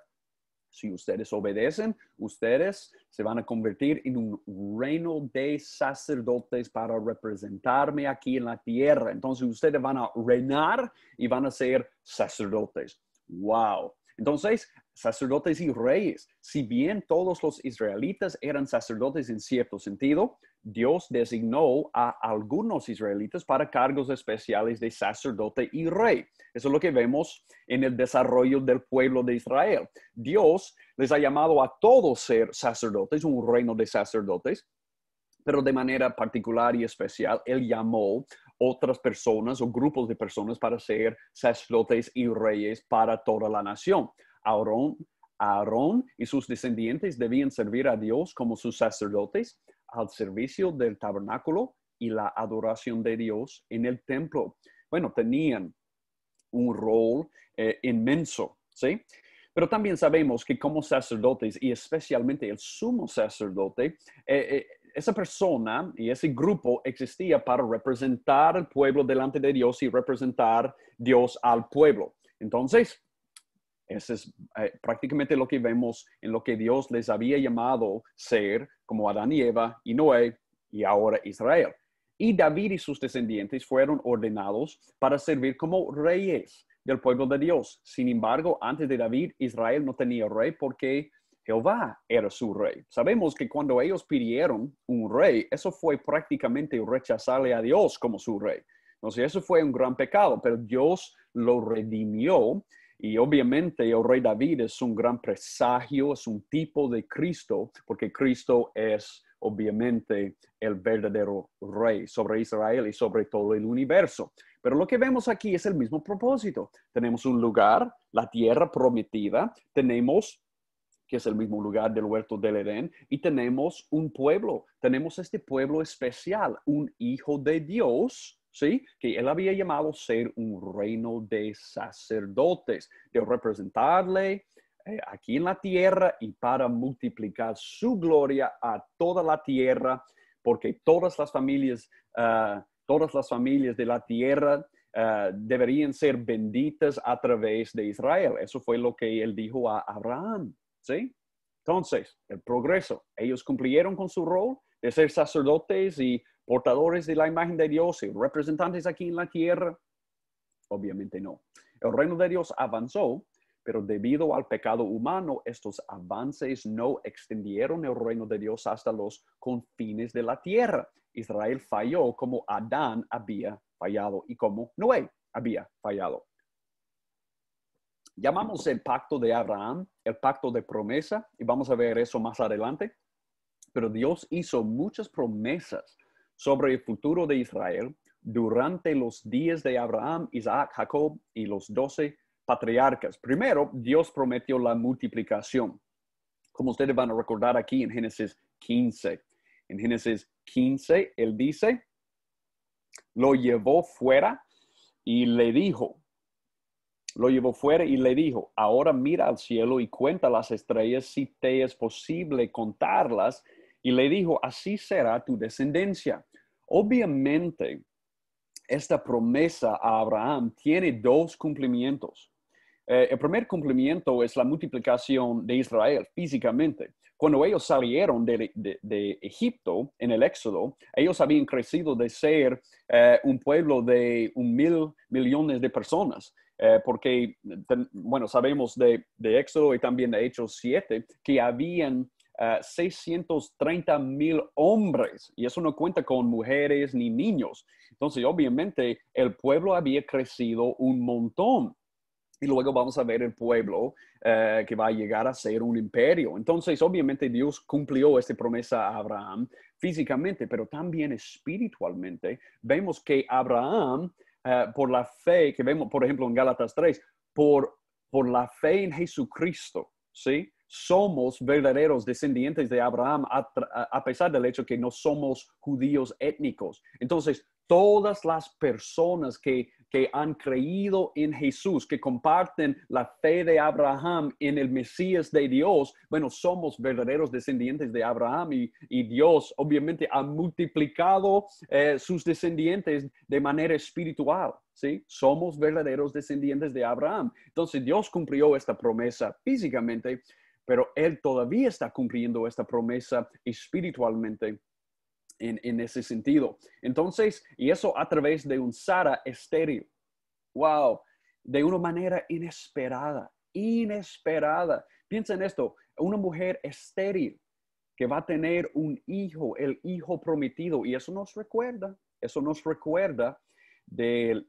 si ustedes obedecen, ustedes se van a convertir en un reino de sacerdotes para representarme aquí en la tierra. Entonces ustedes van a reinar y van a ser sacerdotes. ¡Wow! Entonces, sacerdotes y reyes, si bien todos los israelitas eran sacerdotes en cierto sentido, Dios designó a algunos israelitas para cargos especiales de sacerdote y rey. Eso es lo que vemos en el desarrollo del pueblo de Israel. Dios les ha llamado a todos ser sacerdotes, un reino de sacerdotes, pero de manera particular y especial, Él llamó otras personas o grupos de personas para ser sacerdotes y reyes para toda la nación. Aarón, Aarón y sus descendientes debían servir a Dios como sus sacerdotes al servicio del tabernáculo y la adoración de Dios en el templo. Bueno, tenían un rol eh, inmenso, ¿sí? Pero también sabemos que como sacerdotes y especialmente el sumo sacerdote, eh, eh, esa persona y ese grupo existía para representar al pueblo delante de Dios y representar Dios al pueblo. Entonces, eso es eh, prácticamente lo que vemos en lo que Dios les había llamado ser, como Adán y Eva y Noé y ahora Israel. Y David y sus descendientes fueron ordenados para servir como reyes del pueblo de Dios. Sin embargo, antes de David, Israel no tenía rey porque Jehová era su rey. Sabemos que cuando ellos pidieron un rey, eso fue prácticamente rechazarle a Dios como su rey. Entonces, eso fue un gran pecado, pero Dios lo redimió y obviamente el rey David es un gran presagio, es un tipo de Cristo, porque Cristo es obviamente el verdadero rey sobre Israel y sobre todo el universo. Pero lo que vemos aquí es el mismo propósito. Tenemos un lugar, la tierra prometida, tenemos que es el mismo lugar del huerto del Edén, y tenemos un pueblo, tenemos este pueblo especial, un hijo de Dios ¿sí? Que él había llamado ser un reino de sacerdotes, de representarle eh, aquí en la tierra y para multiplicar su gloria a toda la tierra, porque todas las familias, ah, todas las familias de la tierra ah, deberían ser benditas a través de Israel. Eso fue lo que él dijo a Abraham, ¿sí? Entonces, el progreso. Ellos cumplieron con su rol de ser sacerdotes y portadores de la imagen de Dios y eh, representantes aquí en la tierra? Obviamente no. El reino de Dios avanzó, pero debido al pecado humano, estos avances no extendieron el reino de Dios hasta los confines de la tierra. Israel falló como Adán había fallado y como Noé había fallado. Llamamos el pacto de Abraham el pacto de promesa y vamos a ver eso más adelante. Pero Dios hizo muchas promesas sobre el futuro de Israel durante los días de Abraham, Isaac, Jacob y los doce patriarcas. Primero, Dios prometió la multiplicación, como ustedes van a recordar aquí en Génesis 15. En Génesis 15, él dice, lo llevó fuera y le dijo, lo llevó fuera y le dijo, ahora mira al cielo y cuenta las estrellas si te es posible contarlas y le dijo, así será tu descendencia. Obviamente, esta promesa a Abraham tiene dos cumplimientos. Eh, el primer cumplimiento es la multiplicación de Israel físicamente. Cuando ellos salieron de, Egipto en el Éxodo, ellos habían crecido de ser eh, un pueblo de un mil millones de personas. Eh, porque, bueno, sabemos de, de, Éxodo y también de Hechos 7 que habían 630 mil hombres, y eso no cuenta con mujeres ni niños. Entonces, obviamente, el pueblo había crecido un montón. Y luego vamos a ver el pueblo eh, que va a llegar a ser un imperio. Entonces, obviamente, Dios cumplió esta promesa a Abraham físicamente, pero también espiritualmente. Vemos que Abraham, eh, por la fe que vemos, por ejemplo, en Gálatas 3, por, por la fe en Jesucristo, ¿sí? somos verdaderos descendientes de Abraham a, pesar del hecho que no somos judíos étnicos. Entonces, todas las personas que, han creído en Jesús, que comparten la fe de Abraham en el Mesías de Dios, bueno, somos verdaderos descendientes de Abraham y, Dios obviamente ha multiplicado eh, sus descendientes de manera espiritual. ¿Sí? Somos verdaderos descendientes de Abraham. Entonces Dios cumplió esta promesa físicamente, pero Él todavía está cumpliendo esta promesa espiritualmente. En, ese sentido. Entonces, y eso a través de un Sara estéril. ¡Wow! De una manera inesperada, inesperada. Piensa en esto, una mujer estéril que va a tener un hijo, el hijo prometido. Y eso nos recuerda, eso nos recuerda del,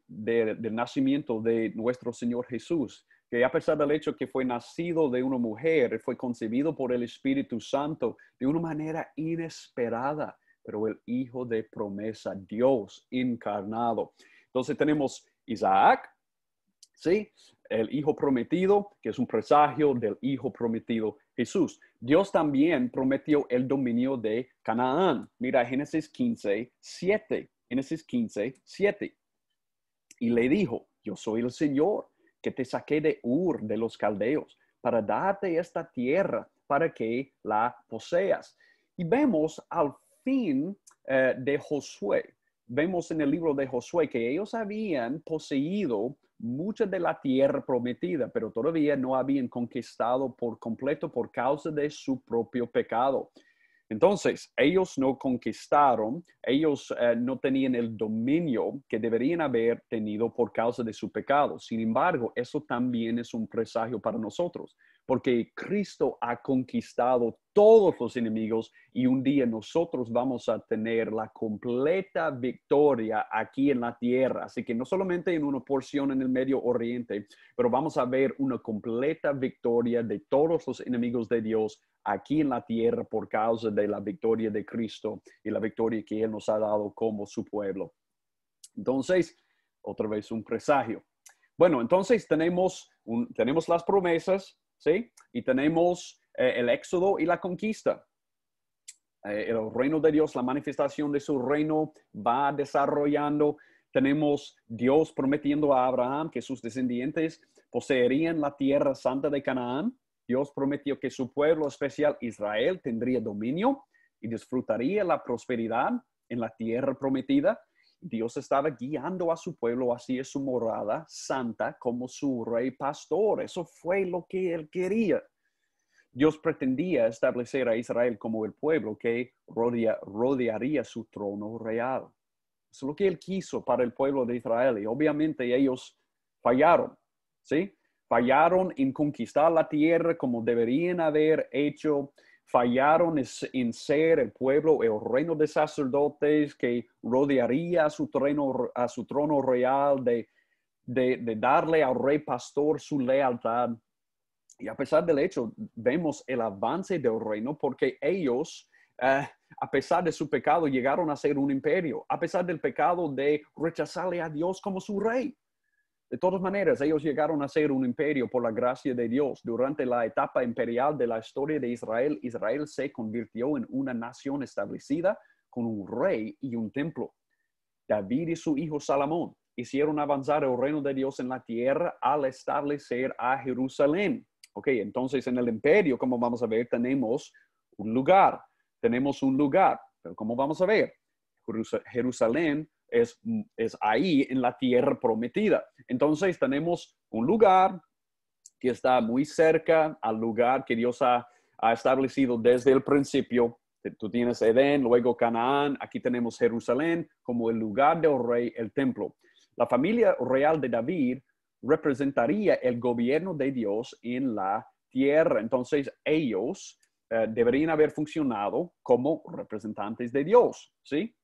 nacimiento de nuestro Señor Jesús que a pesar del hecho que fue nacido de una mujer, fue concebido por el Espíritu Santo de una manera inesperada, pero el hijo de promesa, Dios encarnado. Entonces tenemos Isaac, ¿sí? El hijo prometido, que es un presagio del hijo prometido Jesús. Dios también prometió el dominio de Canaán. Mira Génesis 15, 7. Génesis 15, 7. Y le dijo, yo soy el Señor, que te saqué de Ur de los caldeos, para darte esta tierra, para que la poseas. Y vemos al fin eh, de Josué, vemos en el libro de Josué que ellos habían poseído mucha de la tierra prometida, pero todavía no habían conquistado por completo por causa de su propio pecado. Entonces, ellos no conquistaron, ellos eh, no tenían el dominio que deberían haber tenido por causa de su pecado. Sin embargo, eso también es un presagio para nosotros, porque Cristo ha conquistado todos los enemigos y un día nosotros vamos a tener la completa victoria aquí en la tierra. Así que no solamente en una porción en el Medio Oriente, pero vamos a ver una completa victoria de todos los enemigos de Dios aquí en la tierra por causa de la victoria de Cristo y la victoria que Él nos ha dado como su pueblo. Entonces, otra vez un presagio. Bueno, entonces tenemos, tenemos las promesas, ¿sí? Y tenemos eh, el éxodo y la conquista. Eh, el reino de Dios, la manifestación de su reino va desarrollando. Tenemos Dios prometiendo a Abraham que sus descendientes poseerían la tierra santa de Canaán, Dios prometió que su pueblo especial Israel tendría dominio y disfrutaría la prosperidad en la tierra prometida. Dios estaba guiando a su pueblo hacia su morada santa como su rey pastor. Eso fue lo que él quería. Dios pretendía establecer a Israel como el pueblo que rodearía su trono real. Eso es lo que él quiso para el pueblo de Israel y obviamente ellos fallaron, ¿sí? fallaron en conquistar la tierra como deberían haber hecho, fallaron en ser el pueblo, el reino de sacerdotes que rodearía su, trono, a su trono real, de, de, darle al rey pastor su lealtad. Y a pesar del hecho, vemos el avance del reino porque ellos, eh, a pesar de su pecado, llegaron a ser un imperio, a pesar del pecado de rechazarle a Dios como su rey. De todas maneras, ellos llegaron a ser un imperio por la gracia de Dios. Durante la etapa imperial de la historia de Israel, Israel se convirtió en una nación establecida con un rey y un templo. David y su hijo Salomón hicieron avanzar el reino de Dios en la tierra al establecer a Jerusalén. Ok, entonces en el imperio, como vamos a ver, tenemos un lugar, tenemos un lugar, pero como vamos a ver, Jerusalén es, ahí en la tierra prometida. Entonces tenemos un lugar que está muy cerca al lugar que Dios ha, establecido desde el principio. Tú tienes Edén, luego Canaán, aquí tenemos Jerusalén como el lugar del rey, el templo. La familia real de David representaría el gobierno de Dios en la tierra. Entonces ellos eh, deberían haber funcionado como representantes de Dios, ¿sí?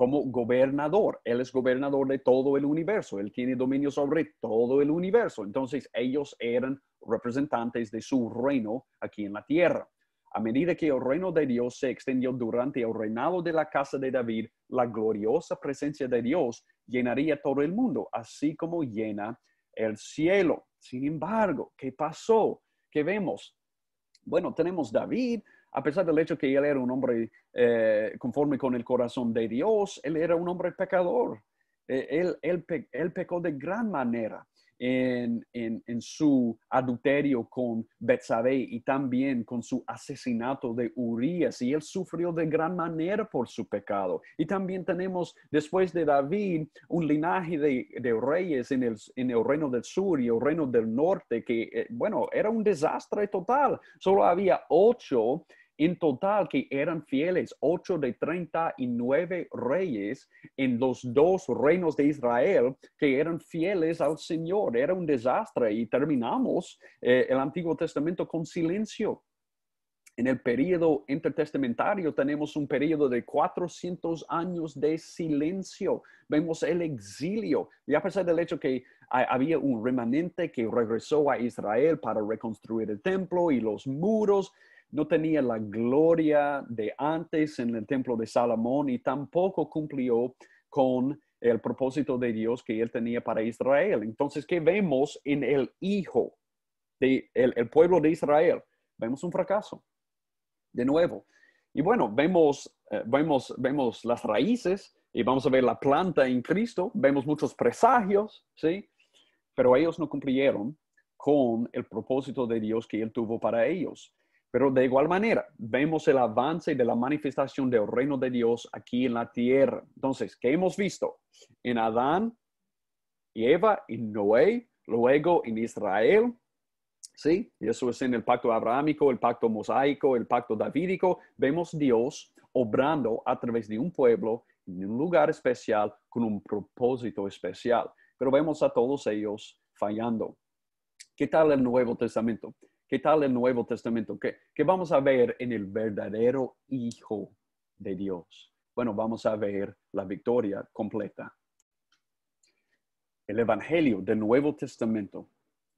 como gobernador. Él es gobernador de todo el universo. Él tiene dominio sobre todo el universo. Entonces ellos eran representantes de su reino aquí en la tierra. A medida que el reino de Dios se extendió durante el reinado de la casa de David, la gloriosa presencia de Dios llenaría todo el mundo, así como llena el cielo. Sin embargo, ¿qué pasó? ¿Qué vemos? Bueno, tenemos David, a pesar del hecho que él era un hombre eh, conforme con el corazón de Dios, él era un hombre pecador. Eh, él, pecó de gran manera en, su adulterio con Betsabé y también con su asesinato de Urias. Y él sufrió de gran manera por su pecado. Y también tenemos, después de David, un linaje de, reyes en el, en el reino del sur y el reino del norte que, eh, bueno, era un desastre total. Solo había ocho en total que eran fieles ocho de 39 reyes en los dos reinos de Israel que eran fieles al Señor. Era un desastre y terminamos eh, el Antiguo Testamento con silencio. En el periodo intertestamentario tenemos un periodo de 400 años de silencio. Vemos el exilio. Y a pesar del hecho que había un remanente que regresó a Israel para reconstruir el templo y los muros, no tenía la gloria de antes en el templo de Salomón y tampoco cumplió con el propósito de Dios que él tenía para Israel. Entonces, ¿qué vemos en el hijo del de el pueblo de Israel? Vemos un fracaso, de nuevo. Y bueno, vemos, eh, vemos, vemos las raíces y vamos a ver la planta en Cristo, vemos muchos presagios, ¿sí? Pero ellos no cumplieron con el propósito de Dios que él tuvo para ellos. Pero de igual manera, vemos el avance de la manifestación del reino de Dios aquí en la tierra. Entonces, ¿qué hemos visto? En Adán y Eva, y Noé, luego en Israel, ¿sí? eso es en el pacto abrahámico, el pacto mosaico, el pacto davídico. Vemos Dios obrando a través de un pueblo, en un lugar especial, con un propósito especial. Pero vemos a todos ellos fallando. ¿Qué tal el Nuevo Testamento? ¿Qué tal el Nuevo Testamento? ¿Qué, vamos a ver en el verdadero Hijo de Dios? Bueno, vamos a ver la victoria completa. El Evangelio del Nuevo Testamento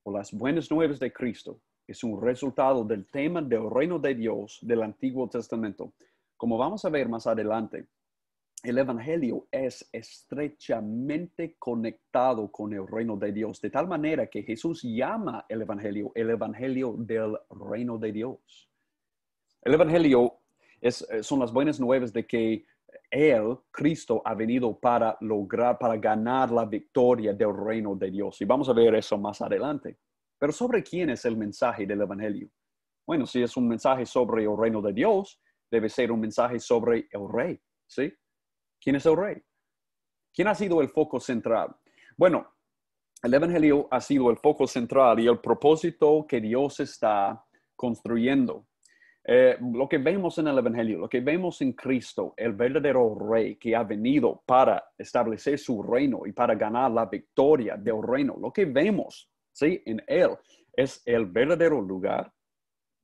o las buenas nuevas de Cristo es un resultado del tema del reino de Dios del Antiguo Testamento. Como vamos a ver más adelante, el Evangelio es estrechamente conectado con el reino de Dios, de tal manera que Jesús llama el Evangelio el Evangelio del reino de Dios. El Evangelio es, eh, son las buenas nuevas de que Él, Cristo, ha venido para lograr, para ganar la victoria del reino de Dios. Y vamos a ver eso más adelante. Pero sobre quién es el mensaje del Evangelio? Bueno, si es un mensaje sobre el reino de Dios, debe ser un mensaje sobre el rey, ¿sí? ¿Quién es el rey? ¿Quién ha sido el foco central? Bueno, el Evangelio ha sido el foco central y el propósito que Dios está construyendo. Eh, lo que vemos en el Evangelio, lo que vemos en Cristo, el verdadero rey que ha venido para establecer su reino y para ganar la victoria del reino, lo que vemos ¿sí? en Él es el verdadero lugar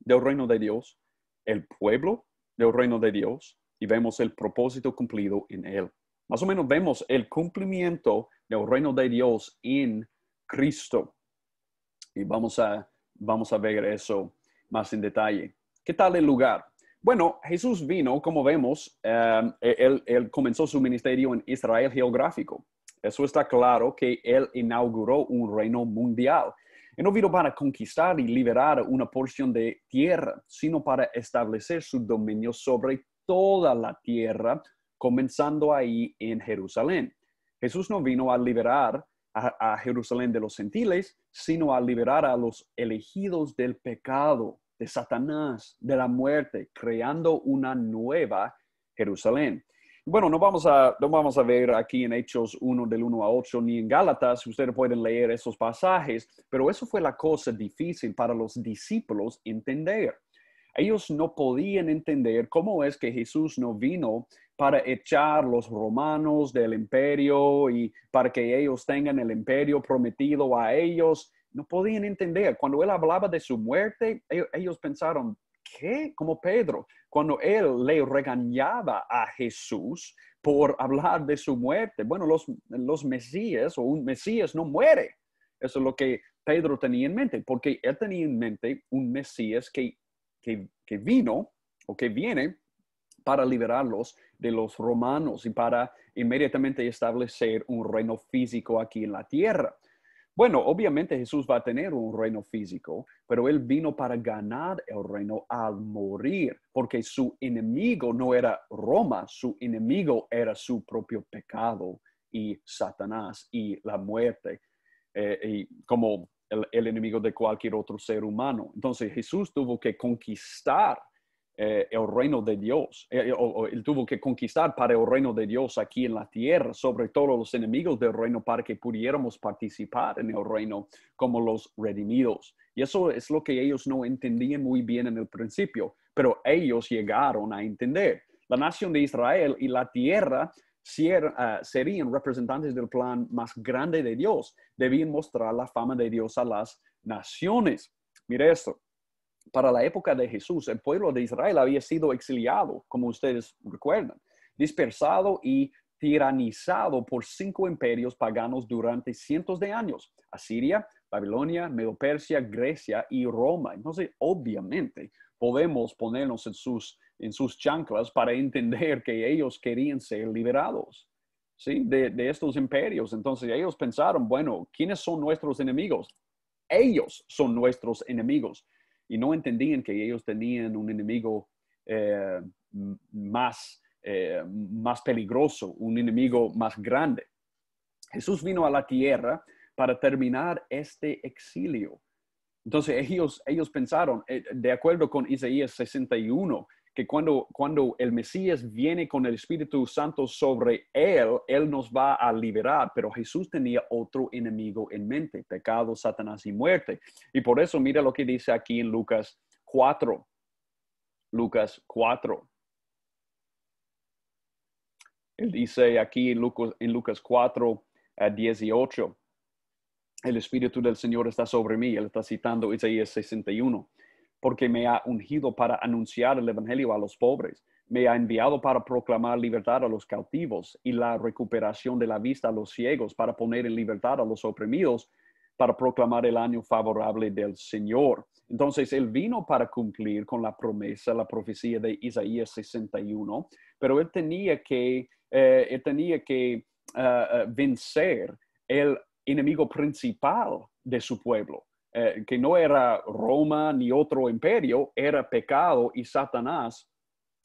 del reino de Dios, el pueblo del reino de Dios, y vemos el propósito cumplido en Él. Más o menos vemos el cumplimiento del reino de Dios en Cristo. Y vamos a, vamos a ver eso más en detalle. ¿Qué tal el lugar? Bueno, Jesús vino, como vemos, em, e-, él, comenzó su ministerio en Israel geográfico. Eso está claro que él inauguró un reino mundial. no vino para conquistar y liberar una porción de tierra, sino para establecer su dominio sobre toda la tierra, comenzando ahí en Jerusalén. Jesús no vino a liberar a, Jerusalén de los gentiles, sino a liberar a los elegidos del pecado, de Satanás, de la muerte, creando una nueva Jerusalén. Bueno, no vamos a, no vamos a ver aquí en Hechos 1 del 1 a 8 ni en Gálatas, ustedes pueden leer esos pasajes, pero eso fue la cosa difícil para los discípulos entender ellos no podían entender cómo es que Jesús no vino para echar los romanos del imperio y para que ellos tengan el imperio prometido a ellos. No podían entender. Cuando él hablaba de su muerte, ellos pensaron, ¿qué? Como Pedro, cuando él le regañaba a Jesús por hablar de su muerte. Bueno, los, los Mesías o un Mesías no muere. Eso es lo que Pedro tenía en mente, porque él tenía en mente un Mesías que que, vino o que viene para liberarlos de los romanos y para inmediatamente establecer un reino físico aquí en la tierra. Bueno, obviamente Jesús va a tener un reino físico, pero él vino para ganar el reino al morir, porque su enemigo no era Roma, su enemigo era su propio pecado y Satanás y la muerte. Eh, y como el, enemigo de cualquier otro ser humano. Entonces Jesús tuvo que conquistar eh, el reino de Dios, eh, eh, él tuvo que conquistar para el reino de Dios aquí en la tierra, sobre todo los enemigos del reino, para que pudiéramos participar en el reino como los redimidos. Y eso es lo que ellos no entendían muy bien en el principio, pero ellos llegaron a entender. La nación de Israel y la tierra Ah, serían representantes del plan más grande de Dios. Debían mostrar la fama de Dios a las naciones. Mire esto. Para la época de Jesús, el pueblo de Israel había sido exiliado, como ustedes recuerdan, dispersado y tiranizado por cinco imperios paganos durante cientos de años. Asiria, Babilonia, Medopersia, Grecia y Roma. Entonces, obviamente, podemos ponernos en sus en sus chanclas para entender que ellos querían ser liberados ¿sí? de, estos imperios. Entonces ellos pensaron, bueno, ¿quiénes son nuestros enemigos? Ellos son nuestros enemigos. Y no entendían que ellos tenían un enemigo eh, más, eh, más peligroso, un enemigo más grande. Jesús vino a la tierra para terminar este exilio. Entonces ellos, ellos pensaron, eh, de acuerdo con Isaías 61, que cuando, cuando el Mesías viene con el Espíritu Santo sobre él, él nos va a liberar, pero Jesús tenía otro enemigo en mente, pecado, Satanás y muerte. Y por eso mira lo que dice aquí en Lucas 4. Lucas 4. Él dice aquí en Lucas, en Lucas 4, 18, eh, el Espíritu del Señor está sobre mí, él está citando Isaías 61 porque me ha ungido para anunciar el Evangelio a los pobres, me ha enviado para proclamar libertad a los cautivos y la recuperación de la vista a los ciegos, para poner en libertad a los oprimidos, para proclamar el año favorable del Señor. Entonces, él vino para cumplir con la promesa, la profecía de Isaías 61, pero él tenía que, eh, tenía que eh, eh, vencer el enemigo principal de su pueblo, eh, que no era Roma ni otro imperio, era pecado y Satanás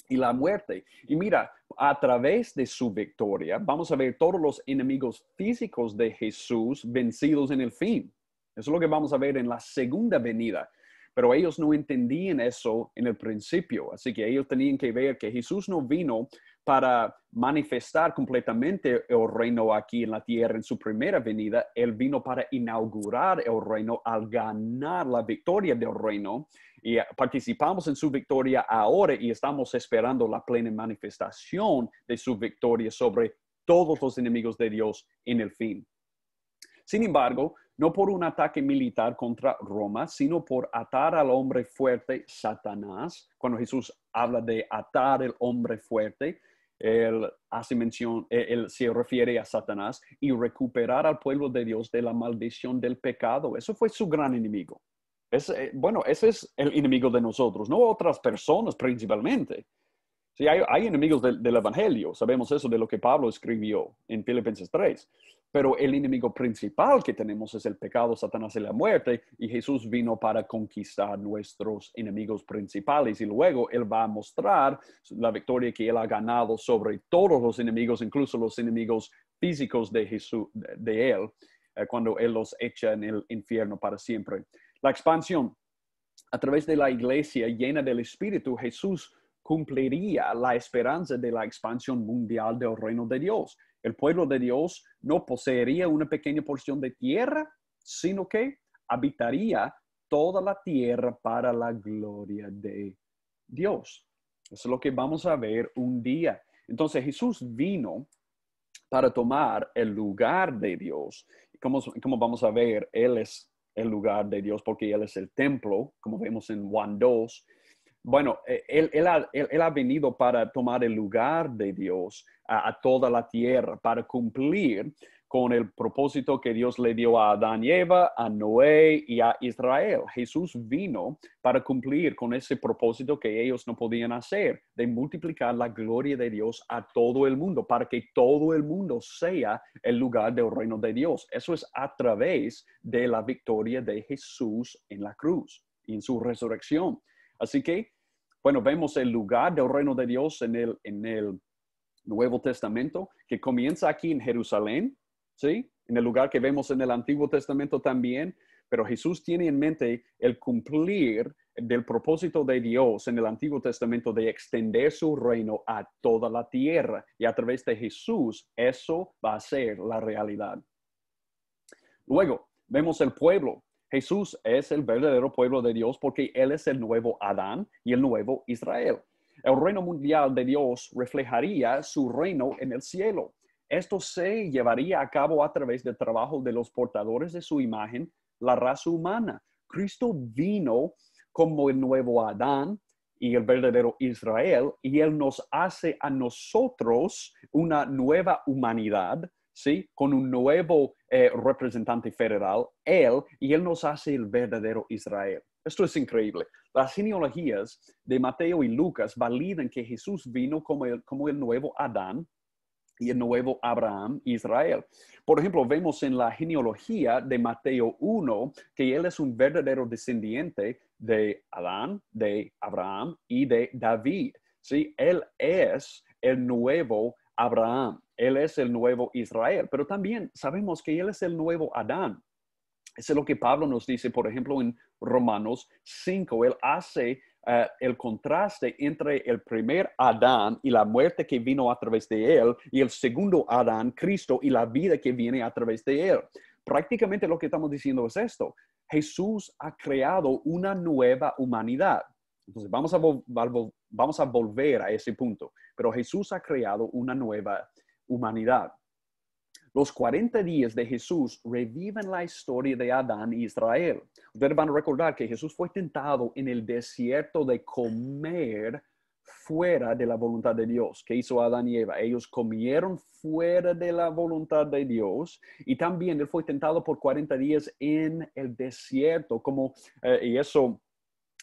y la muerte. Y mira, a través de su victoria, vamos a ver todos los enemigos físicos de Jesús vencidos en el fin. Eso es lo que vamos a ver en la segunda venida. Pero ellos no entendían eso en el principio. Así que ellos tenían que ver que Jesús no vino para manifestar completamente el reino aquí en la tierra en su primera venida, Él vino para inaugurar el reino al ganar la victoria del reino y participamos en su victoria ahora y estamos esperando la plena manifestación de su victoria sobre todos los enemigos de Dios en el fin. Sin embargo, no por un ataque militar contra Roma, sino por atar al hombre fuerte, Satanás. Cuando Jesús habla de atar al hombre fuerte, él hace mención, e, él se refiere a Satanás y recuperar al pueblo de Dios de la maldición del pecado. Eso fue su gran enemigo. Es, eh, bueno, ese es el enemigo de nosotros, no otras personas principalmente. si hay, enemigos del, del, Evangelio, sabemos eso de lo que Pablo escribió en Filipenses 3, pero el enemigo principal que tenemos es el pecado, Satanás y la muerte, y Jesús vino para conquistar nuestros enemigos principales y luego Él va a mostrar la victoria que Él ha ganado sobre todos los enemigos, incluso los enemigos físicos de Jesús, de Él, eh, cuando Él los echa en el infierno para siempre. La expansión a través de la iglesia llena del Espíritu, Jesús cumpliría la esperanza de la expansión mundial del reino de Dios. El pueblo de Dios no poseería una pequeña porción de tierra, sino que habitaría toda la tierra para la gloria de Dios. Eso es lo que vamos a ver un día. Entonces Jesús vino para tomar el lugar de Dios. Como, como vamos a ver, Él es el lugar de Dios porque Él es el templo, como vemos en Juan 2 bueno, eh, él, ha, venido para tomar el lugar de Dios a, toda la tierra, para cumplir con el propósito que Dios le dio a Adán y Eva, a Noé y a Israel. Jesús vino para cumplir con ese propósito que ellos no podían hacer, de multiplicar la gloria de Dios a todo el mundo, para que todo el mundo sea el lugar del reino de Dios. Eso es a través de la victoria de Jesús en la cruz en su resurrección. Así que, bueno, vemos el lugar del reino de Dios en el, en el Nuevo Testamento, que comienza aquí en Jerusalén, ¿sí? En el lugar que vemos en el Antiguo Testamento también, pero Jesús tiene en mente el cumplir del propósito de Dios en el Antiguo Testamento de extender su reino a toda la tierra y a través de Jesús eso va a ser la realidad. Luego, vemos el pueblo Jesús es el verdadero pueblo de Dios porque Él es el nuevo Adán y el nuevo Israel. El reino mundial de Dios reflejaría su reino en el cielo. Esto se llevaría a cabo a través del trabajo de los portadores de su imagen, la raza humana. Cristo vino como el nuevo Adán y el verdadero Israel, y Él nos hace a nosotros una nueva humanidad ¿sí? con un nuevo eh, representante federal, él, y él nos hace el verdadero Israel. Esto es increíble. Las genealogías de Mateo y Lucas validan que Jesús vino como el, nuevo Adán y el nuevo Abraham, Israel. Por ejemplo, vemos en la genealogía de Mateo 1 que él es un verdadero descendiente de Adán, de Abraham y de David. ¿sí? Él es el nuevo Abraham, Él es el nuevo Israel, pero también sabemos que Él es el nuevo Adán. Eso es lo que Pablo nos dice, por ejemplo, en Romanos 5, Él hace eh, el contraste entre el primer Adán y la muerte que vino a través de él y el segundo Adán, Cristo, y la vida que viene a través de él. Prácticamente lo que estamos diciendo es esto. Jesús ha creado una nueva humanidad. Entonces vamos a vamos a volver a ese punto. Pero Jesús ha creado una nueva humanidad. Los 40 días de Jesús reviven la historia de Adán y Israel. Ustedes van a recordar que Jesús fue tentado en el desierto de comer fuera de la voluntad de Dios. que hizo Adán y Eva? Ellos comieron fuera de la voluntad de Dios y también él fue tentado por 40 días en el desierto, como, eh, y eso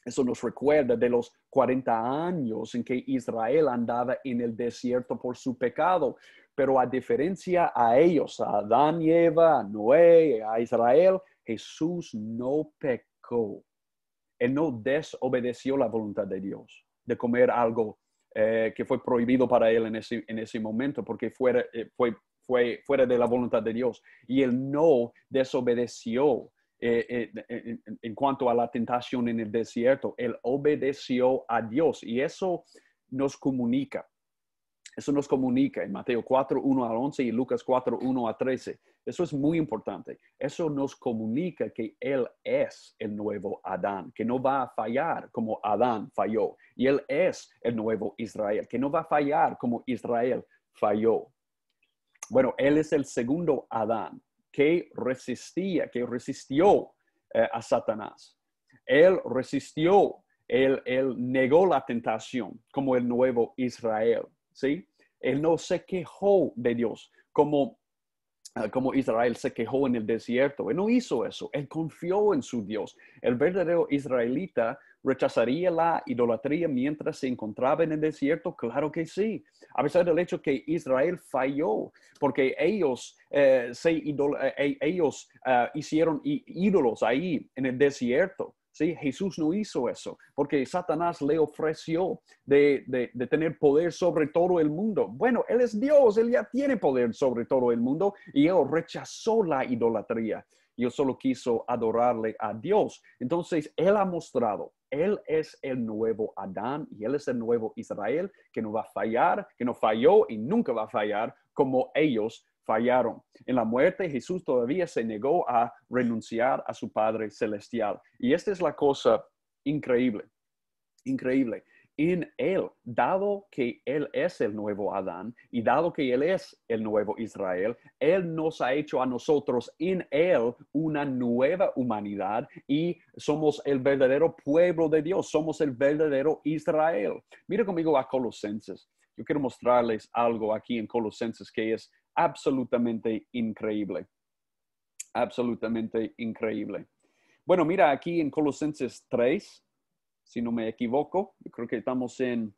eso nos recuerda de los 40 años en que Israel andaba en el desierto por su pecado. Pero a diferencia a ellos, a Adán y Eva, a Noé, a Israel, Jesús no pecó. Él no desobedeció la voluntad de Dios de comer algo eh, que fue prohibido para él en ese, momento porque fuera, eh, fue, fue fuera de la voluntad de Dios. Y él no desobedeció eh, eh, en, cuanto a la tentación en el desierto. Él obedeció a Dios y eso nos comunica. Eso nos comunica en Mateo 4, 1 al 11 y Lucas 4, 1 a 13. Eso es muy importante. Eso nos comunica que Él es el nuevo Adán, que no va a fallar como Adán falló. Y Él es el nuevo Israel, que no va a fallar como Israel falló. Bueno, Él es el segundo Adán que resistía, que resistió eh, a Satanás. Él resistió, él, él, negó la tentación como el nuevo Israel, ¿sí? Él no se quejó de Dios como Ah, como Israel se quejó en el desierto. Él no hizo eso, él confió en su Dios. El verdadero israelita rechazaría la idolatría mientras se encontraba en el desierto, claro que sí, a pesar del hecho que Israel falló, porque ellos, eh, se eh, e-, ellos ah, hicieron ídolos ahí en el desierto. ¿sí? Jesús no hizo eso porque Satanás le ofreció de, tener poder sobre todo el mundo. Bueno, Él es Dios, Él ya tiene poder sobre todo el mundo y Él rechazó la idolatría. Yo solo quiso adorarle a Dios. Entonces, Él ha mostrado, Él es el nuevo Adán y Él es el nuevo Israel que no va a fallar, que no falló y nunca va a fallar como ellos fallaron. En la muerte Jesús todavía se negó a renunciar a su Padre Celestial. Y esta es la cosa increíble, increíble. En Él, dado que Él es el nuevo Adán y dado que Él es el nuevo Israel, Él nos ha hecho a nosotros en Él una nueva humanidad y somos el verdadero pueblo de Dios, somos el verdadero Israel. Mira conmigo a Colosenses. Yo quiero mostrarles algo aquí en Colosenses que es absolutamente increíble. Absolutamente increíble. Bueno, mira aquí en Colosenses 3, si no me equivoco, creo que estamos en,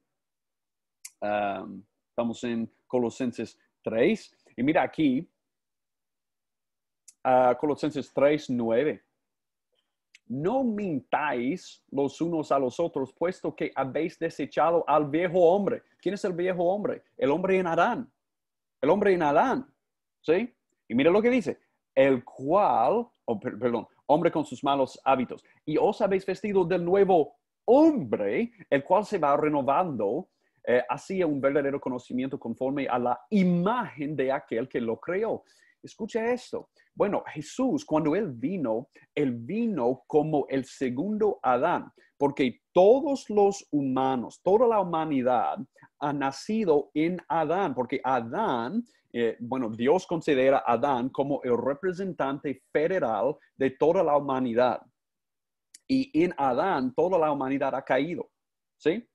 um, estamos en Colosenses 3. Y mira aquí, ah, Colosenses 3, 9. No mintáis los unos a los otros, puesto que habéis desechado al viejo hombre. ¿Quién es el viejo hombre? El hombre en Adán, el hombre en Adán, ¿sí? Y mira lo que dice, el cual, oh, perdón, hombre con sus malos hábitos, y os habéis vestido del nuevo hombre, el cual se va renovando hacia eh, un verdadero conocimiento conforme a la imagen de aquel que lo creó. Escucha esto, bueno, Jesús, cuando Él vino, Él vino como el segundo Adán, porque todos los humanos, toda la humanidad ha nacido en Adán, porque Adán, eh, bueno, Dios considera a Adán como el representante federal de toda la humanidad. Y en Adán toda la humanidad ha caído, ¿sí?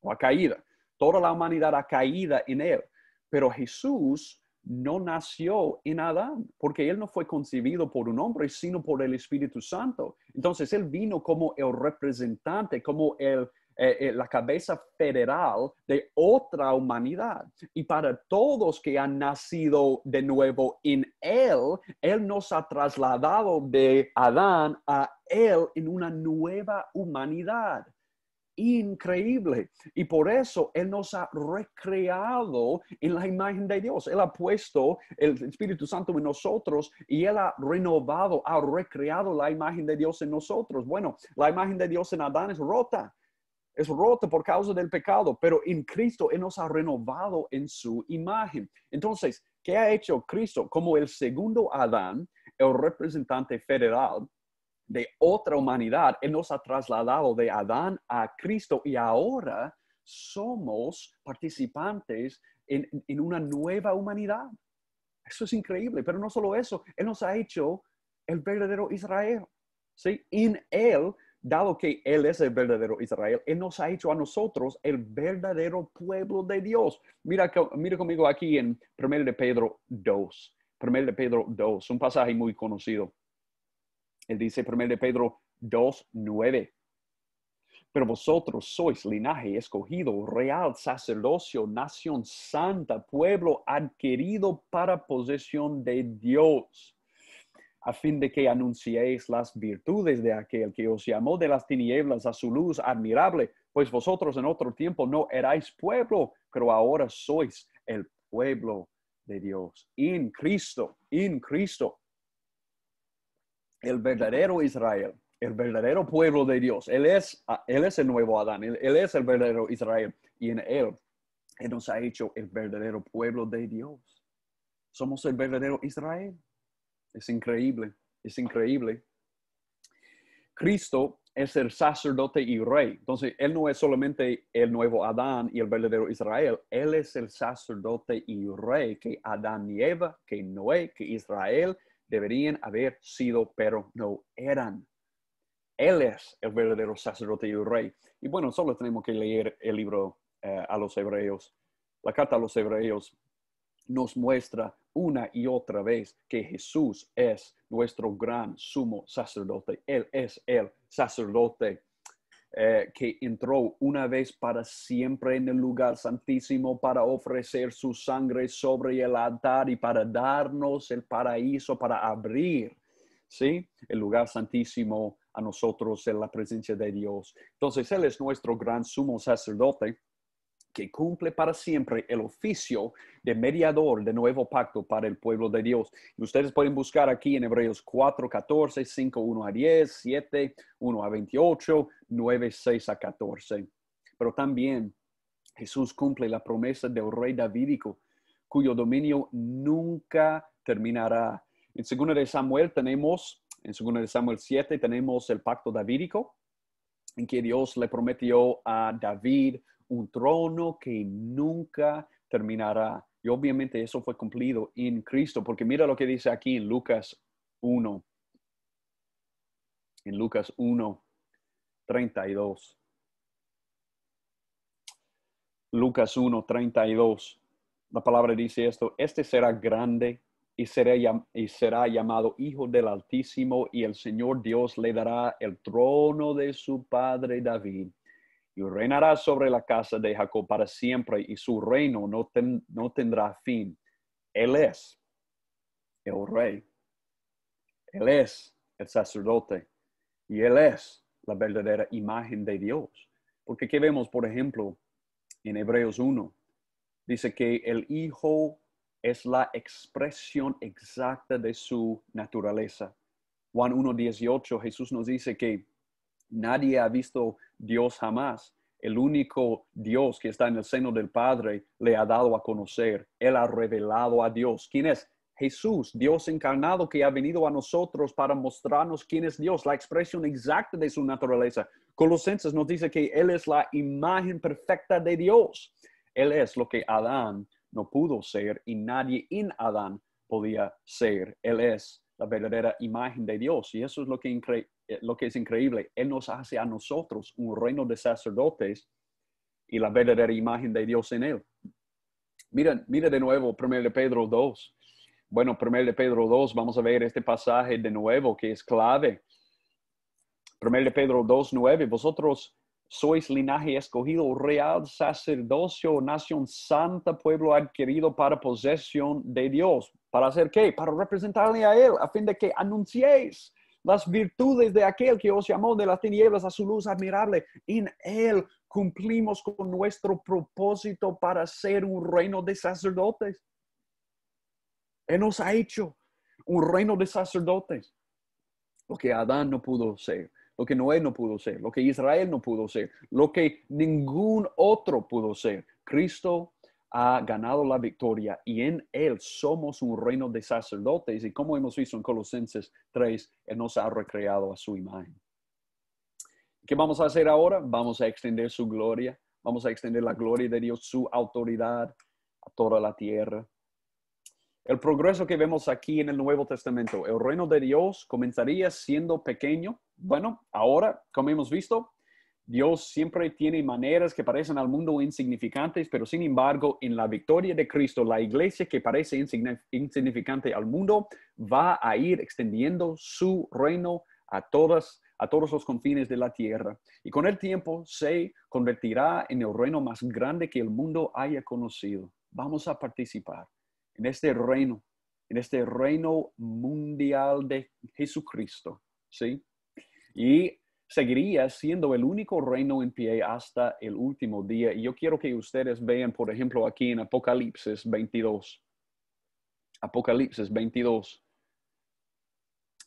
O ha caído. Toda la humanidad ha caído en él. Pero Jesús no nació en Adán, porque él no fue concebido por un hombre, sino por el Espíritu Santo. Entonces él vino como el representante, como eh, eh, la cabeza federal de otra humanidad. Y para todos que han nacido de nuevo en Él, Él nos ha trasladado de Adán a Él en una nueva humanidad increíble. Y por eso Él nos ha recreado en la imagen de Dios. Él ha puesto el Espíritu Santo en nosotros y Él ha renovado, ha recreado la imagen de Dios en nosotros. Bueno, la imagen de Dios en Adán es rota. Es rota por causa del pecado, pero en Cristo Él nos ha renovado en su imagen. Entonces, ¿qué ha hecho Cristo? Como el segundo Adán, el representante federal, de otra humanidad. Él nos ha trasladado de Adán a Cristo y ahora somos participantes en, una nueva humanidad. Eso es increíble, pero no solo eso, Él nos ha hecho el verdadero Israel. ¿sí? En Él, dado que Él es el verdadero Israel, Él nos ha hecho a nosotros el verdadero pueblo de Dios. Mira, mira conmigo aquí en 1 de Pedro 2, 1 de Pedro 2, un pasaje muy conocido. Él dice 1 de Pedro 2.9. Pero vosotros sois linaje escogido, real sacerdocio, nación santa, pueblo adquirido para posesión de Dios, a fin de que anunciéis las virtudes de aquel que os llamó de las tinieblas a su luz admirable, pues vosotros en otro tiempo no erais pueblo, pero ahora sois el pueblo de Dios, en Cristo, en Cristo, el verdadero Israel, el verdadero pueblo de Dios. Él es, ah, él es el nuevo Adán, él, es el verdadero Israel y en él, él nos ha hecho el verdadero pueblo de Dios. Somos el verdadero Israel. Es increíble, es increíble. Cristo es el sacerdote y rey. Entonces, Él no es solamente el nuevo Adán y el verdadero Israel. Él es el sacerdote y rey que Adán y Eva, que Noé, que Israel, deberían haber sido, pero no eran. Él es el verdadero sacerdote y rey. Y bueno, solo tenemos que leer el libro eh, a los hebreos. La carta a los hebreos nos muestra una y otra vez que Jesús es nuestro gran sumo sacerdote. Él es el sacerdote eh, que entró una vez para siempre en el lugar santísimo para ofrecer su sangre sobre el altar y para darnos el paraíso, para abrir, ¿sí? El lugar santísimo a nosotros en la presencia de Dios. Entonces, Él es nuestro gran sumo sacerdote que cumple para siempre el oficio de mediador de nuevo pacto para el pueblo de Dios. Y ustedes pueden buscar aquí en Hebreos 4, 14, 5, 1 a 10, 7, 1 a 28, 9, 6 a 14. Pero también Jesús cumple la promesa del rey davídico, cuyo dominio nunca terminará. En 2 de Samuel tenemos, en 2 de Samuel 7 tenemos el pacto davídico, en que Dios le prometió a David un trono que nunca terminará. Y obviamente eso fue cumplido en Cristo, porque mira lo que dice aquí en Lucas 1. En Lucas 1, 32. Lucas 1.32. La palabra dice esto, este será grande y será, y será llamado Hijo del Altísimo y el Señor Dios le dará el trono de su padre David y reinará sobre la casa de Jacob para siempre y su reino no, no tendrá fin. Él es el rey, él es el sacerdote y él es la verdadera imagen de Dios. Porque ¿qué vemos, por ejemplo, en Hebreos 1? Dice que el Hijo es la expresión exacta de su naturaleza. Juan 1.18, Jesús nos dice que Nadie ha visto Dios jamás. El único Dios que está en el seno del Padre le ha dado a conocer. Él ha revelado a Dios. ¿Quién es? Jesús, Dios encarnado que ha venido a nosotros para mostrarnos quién es Dios, la expresión exacta de su naturaleza. Colosenses nos dice que Él es la imagen perfecta de Dios. Él es lo que Adán no pudo ser y nadie en Adán podía ser. Él es la verdadera imagen de Dios y eso es lo que eh, lo que es increíble, Él nos hace a nosotros un reino de sacerdotes y la verdadera imagen de Dios en Él. Miren, miren de nuevo 1 Pedro 2. Bueno, 1 Pedro 2, vamos a ver este pasaje de nuevo que es clave. 1 Pedro 2, 9, vosotros sois linaje escogido, real sacerdocio, nación santa, pueblo adquirido para posesión de Dios. ¿Para hacer qué? Para representarle a Él, a fin de que anunciéis las virtudes de aquel que os llamó de las tinieblas a su luz admirable. En Él cumplimos con nuestro propósito para ser un reino de sacerdotes. Él nos ha hecho un reino de sacerdotes. Lo que Adán no pudo ser, lo que Noé no pudo ser, lo que Israel no pudo ser, lo que ningún otro pudo ser. Cristo ha ganado la victoria y en Él somos un reino de sacerdotes y como hemos visto en Colosenses 3, Él nos ha recreado a su imagen. ¿Qué vamos a hacer ahora? Vamos a extender su gloria, vamos a extender la gloria de Dios, su autoridad a toda la tierra. El progreso que vemos aquí en el Nuevo Testamento, el reino de Dios comenzaría siendo pequeño. Bueno, ahora, como hemos visto, Dios siempre tiene maneras que parecen al mundo insignificantes, pero sin embargo, en la victoria de Cristo, la iglesia que parece insignificante al mundo va a ir extendiendo su reino a todas a todos los confines de la tierra y con el tiempo se convertirá en el reino más grande que el mundo haya conocido. Vamos a participar en este reino, en este reino mundial de Jesucristo, ¿sí? Y seguiría siendo el único reino en pie hasta el último día. Y yo quiero que ustedes vean, por ejemplo, aquí en Apocalipsis 22. Apocalipsis 22.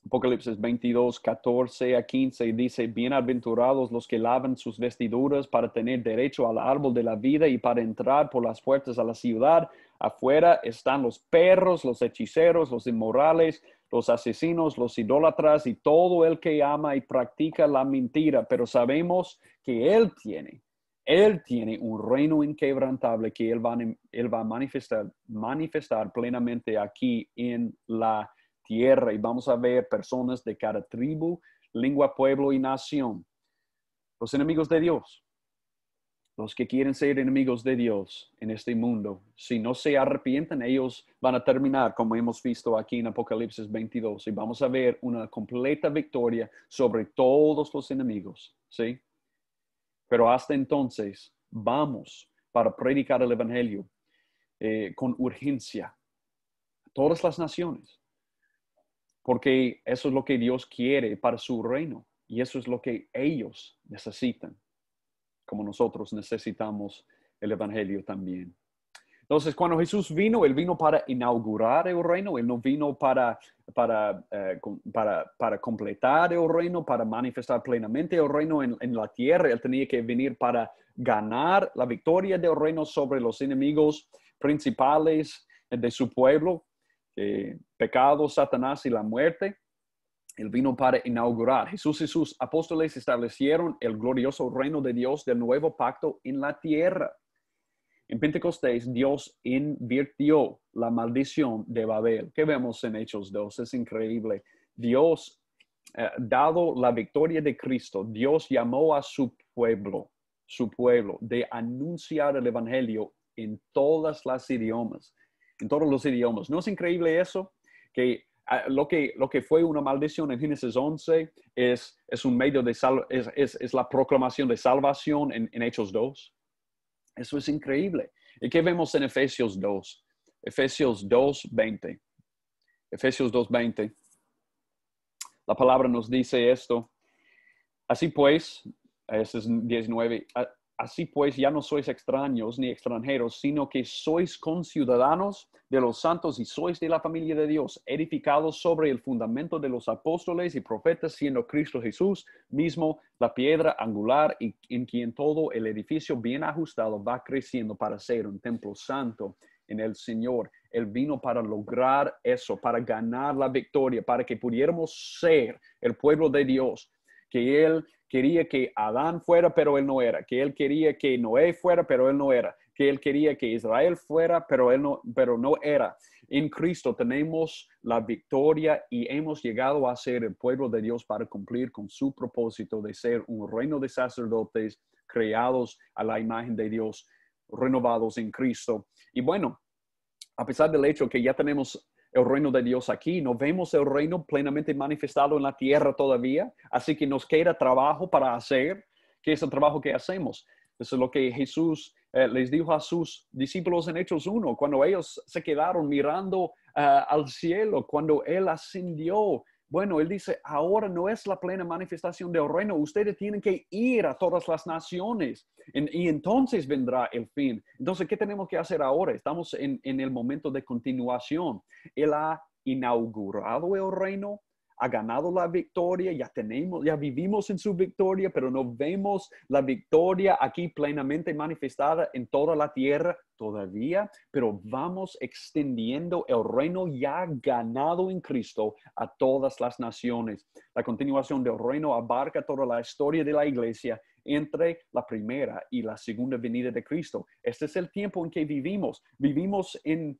Apocalipsis 22, 14 a 15 dice, bienaventurados los que lavan sus vestiduras para tener derecho al árbol de la vida y para entrar por las puertas a la ciudad. Afuera están los perros, los hechiceros, los inmorales, los asesinos, los idólatras y todo el que ama y practica la mentira, pero sabemos que Él tiene, Él tiene un reino inquebrantable que Él va, a manifestar, manifestar plenamente aquí en la tierra y vamos a ver personas de cada tribu, lengua, pueblo y nación, los enemigos de Dios. Los que quieren ser enemigos de Dios en este mundo, si no se arrepienten, ellos van a terminar, como hemos visto aquí en Apocalipsis 22, y vamos a ver una completa victoria sobre todos los enemigos, ¿sí? Pero hasta entonces, vamos para predicar el Evangelio eh, con urgencia a todas las naciones, porque eso es lo que Dios quiere para su reino y eso es lo que ellos necesitan como nosotros necesitamos el Evangelio también. Entonces, cuando Jesús vino, Él vino para inaugurar el reino, Él no vino para, para, eh, para, completar el reino, para manifestar plenamente el reino en, la tierra, Él tenía que venir para ganar la victoria del reino sobre los enemigos principales de su pueblo, eh, pecado, Satanás y la muerte. Él vino para inaugurar. Jesús y sus apóstoles establecieron el glorioso reino de Dios del nuevo pacto en la tierra. En Pentecostés, Dios invirtió la maldición de Babel. ¿Qué vemos en Hechos 2? Es increíble. Dios, eh, dado la victoria de Cristo, Dios llamó a su pueblo, su pueblo, de anunciar el Evangelio en todas las idiomas, en todos los idiomas. ¿No es increíble eso? Que lo que, lo fue una maldición en Génesis 11 es, un medio de es, la proclamación de salvación en, Hechos 2. Eso es increíble. ¿Y qué vemos en Efesios 2? Efesios 2, 20. Efesios 2, 20. La palabra nos dice esto. Así pues, este es 19. Así pues, ya no sois extraños ni extranjeros, sino que sois conciudadanos de los santos y sois de la familia de Dios, edificados sobre el fundamento de los apóstoles y profetas, siendo Cristo Jesús mismo la piedra angular y en quien todo el edificio bien ajustado va creciendo para ser un templo santo en el Señor. Él vino para lograr eso, para ganar la victoria, para que pudiéramos ser el pueblo de Dios, que Él quería que Adán fuera, pero él no era, que él quería que Noé fuera, pero él no era, que él quería que Israel fuera, pero él no, pero no era. En Cristo tenemos la victoria y hemos llegado a ser el pueblo de Dios para cumplir con su propósito de ser un reino de sacerdotes creados a la imagen de Dios, renovados en Cristo. Y bueno, a pesar del hecho que ya tenemos el reino de Dios aquí, no vemos el reino plenamente manifestado en la tierra todavía, así que nos queda trabajo para hacer, que es el trabajo que hacemos. Eso es lo que Jesús eh, les dijo a sus discípulos en Hechos 1, cuando ellos se quedaron mirando ah, al cielo, cuando Él ascendió bueno, él dice, ahora no es la plena manifestación del reino, ustedes tienen que ir a todas las naciones y entonces vendrá el fin. Entonces, ¿qué tenemos que hacer ahora? Estamos en, en el momento de continuación. Él ha inaugurado el reino, ha ganado la victoria, ya tenemos, ya vivimos en su victoria, pero no vemos la victoria aquí plenamente manifestada en toda la tierra todavía, pero vamos extendiendo el reino ya ganado en Cristo a todas las naciones. La continuación del reino abarca toda la historia de la iglesia entre la primera y la segunda venida de Cristo. Este es el tiempo en que vivimos. Vivimos en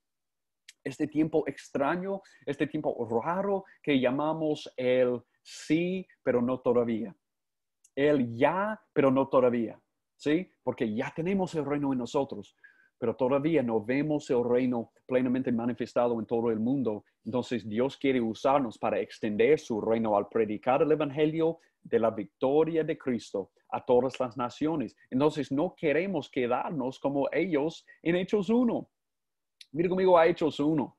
este tiempo extraño, este tiempo raro que llamamos el sí, pero no todavía. El ya, pero no todavía. ¿Sí? Porque ya tenemos el reino en nosotros, pero todavía no vemos el reino plenamente manifestado en todo el mundo. Entonces Dios quiere usarnos para extender su reino al predicar el Evangelio de la victoria de Cristo a todas las naciones. Entonces no queremos quedarnos como ellos en Hechos 1. Mire conmigo a Hechos 1.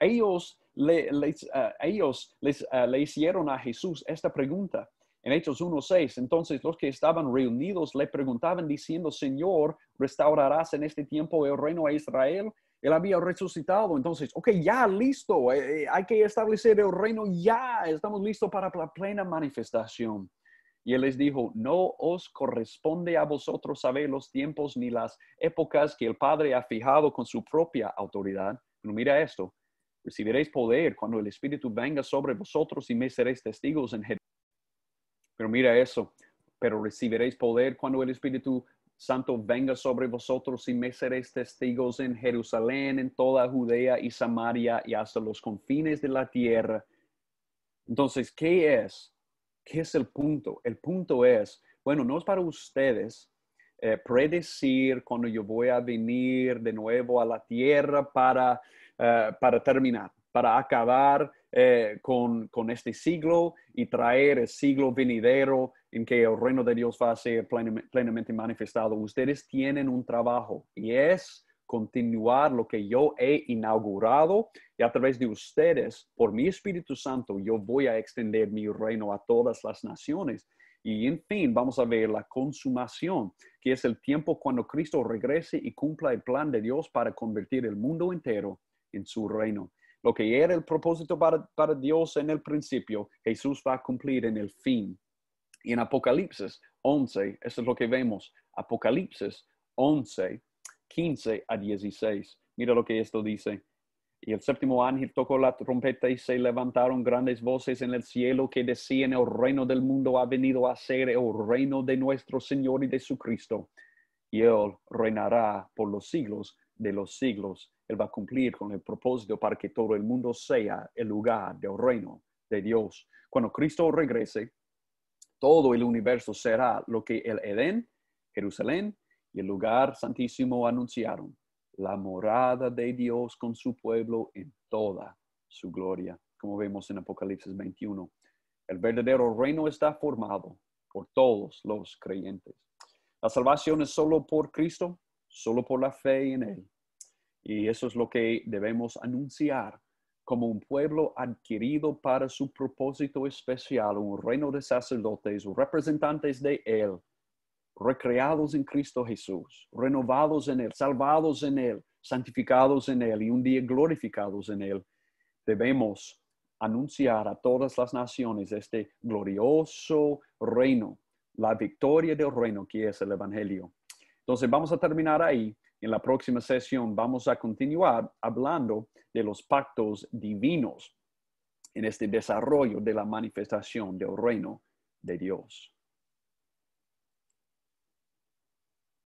Ellos le, ah, ellos ah, hicieron a Jesús esta pregunta. En Hechos 1.6, entonces los que estaban reunidos le preguntaban diciendo, Señor, ¿restaurarás en este tiempo el reino a Israel? Él había resucitado, entonces, ok, ya listo, eh, eh, hay que establecer el reino ya, estamos listos para la plena manifestación. Y él les dijo, no os corresponde a vosotros saber los tiempos ni las épocas que el Padre ha fijado con su propia autoridad. Pero mira esto, recibiréis poder cuando el Espíritu venga sobre vosotros y me seréis testigos en Jerusalén. Pero mira eso, pero recibiréis poder cuando el Espíritu Santo venga sobre vosotros y me seréis testigos en Jerusalén, en toda Judea y Samaria y hasta los confines de la tierra. Entonces, ¿qué es ¿Qué es el punto? El punto es, bueno, no es para ustedes eh, predecir cuando yo voy a venir de nuevo a la tierra para, eh, terminar, para acabar eh, con, con, este siglo y traer el siglo venidero en que el reino de Dios va a ser plenamente manifestado. Ustedes tienen un trabajo y es continuar lo que yo he inaugurado y a través de ustedes, por mi Espíritu Santo, yo voy a extender mi reino a todas las naciones. Y en fin, vamos a ver la consumación, que es el tiempo cuando Cristo regrese y cumpla el plan de Dios para convertir el mundo entero en su reino. Lo que era el propósito para, Dios en el principio, Jesús va a cumplir en el fin. Y en Apocalipsis 11, eso es lo que vemos. Apocalipsis 11, 15 a 16. Mira lo que esto dice. Y el séptimo ángel tocó la trompeta y se levantaron grandes voces en el cielo que decían, el reino del mundo ha venido a ser el reino de nuestro Señor y de su Cristo. Y Él reinará por los siglos de los siglos. Él va a cumplir con el propósito para que todo el mundo sea el lugar del reino de Dios. Cuando Cristo regrese, todo el universo será lo que el Edén, Jerusalén, y el lugar santísimo anunciaron la morada de Dios con su pueblo en toda su gloria, como vemos en Apocalipsis 21. El verdadero reino está formado por todos los creyentes. La salvación es solo por Cristo, solo por la fe en Él. Y eso es lo que debemos anunciar como un pueblo adquirido para su propósito especial, un reino de sacerdotes, representantes de Él recreados en Cristo Jesús, renovados en Él, salvados en Él, santificados en Él y un día glorificados en Él, debemos anunciar a todas las naciones este glorioso reino, la victoria del reino que es el Evangelio. Entonces vamos a terminar ahí. En la próxima sesión vamos a continuar hablando de los pactos divinos en este desarrollo de la manifestación del reino de Dios.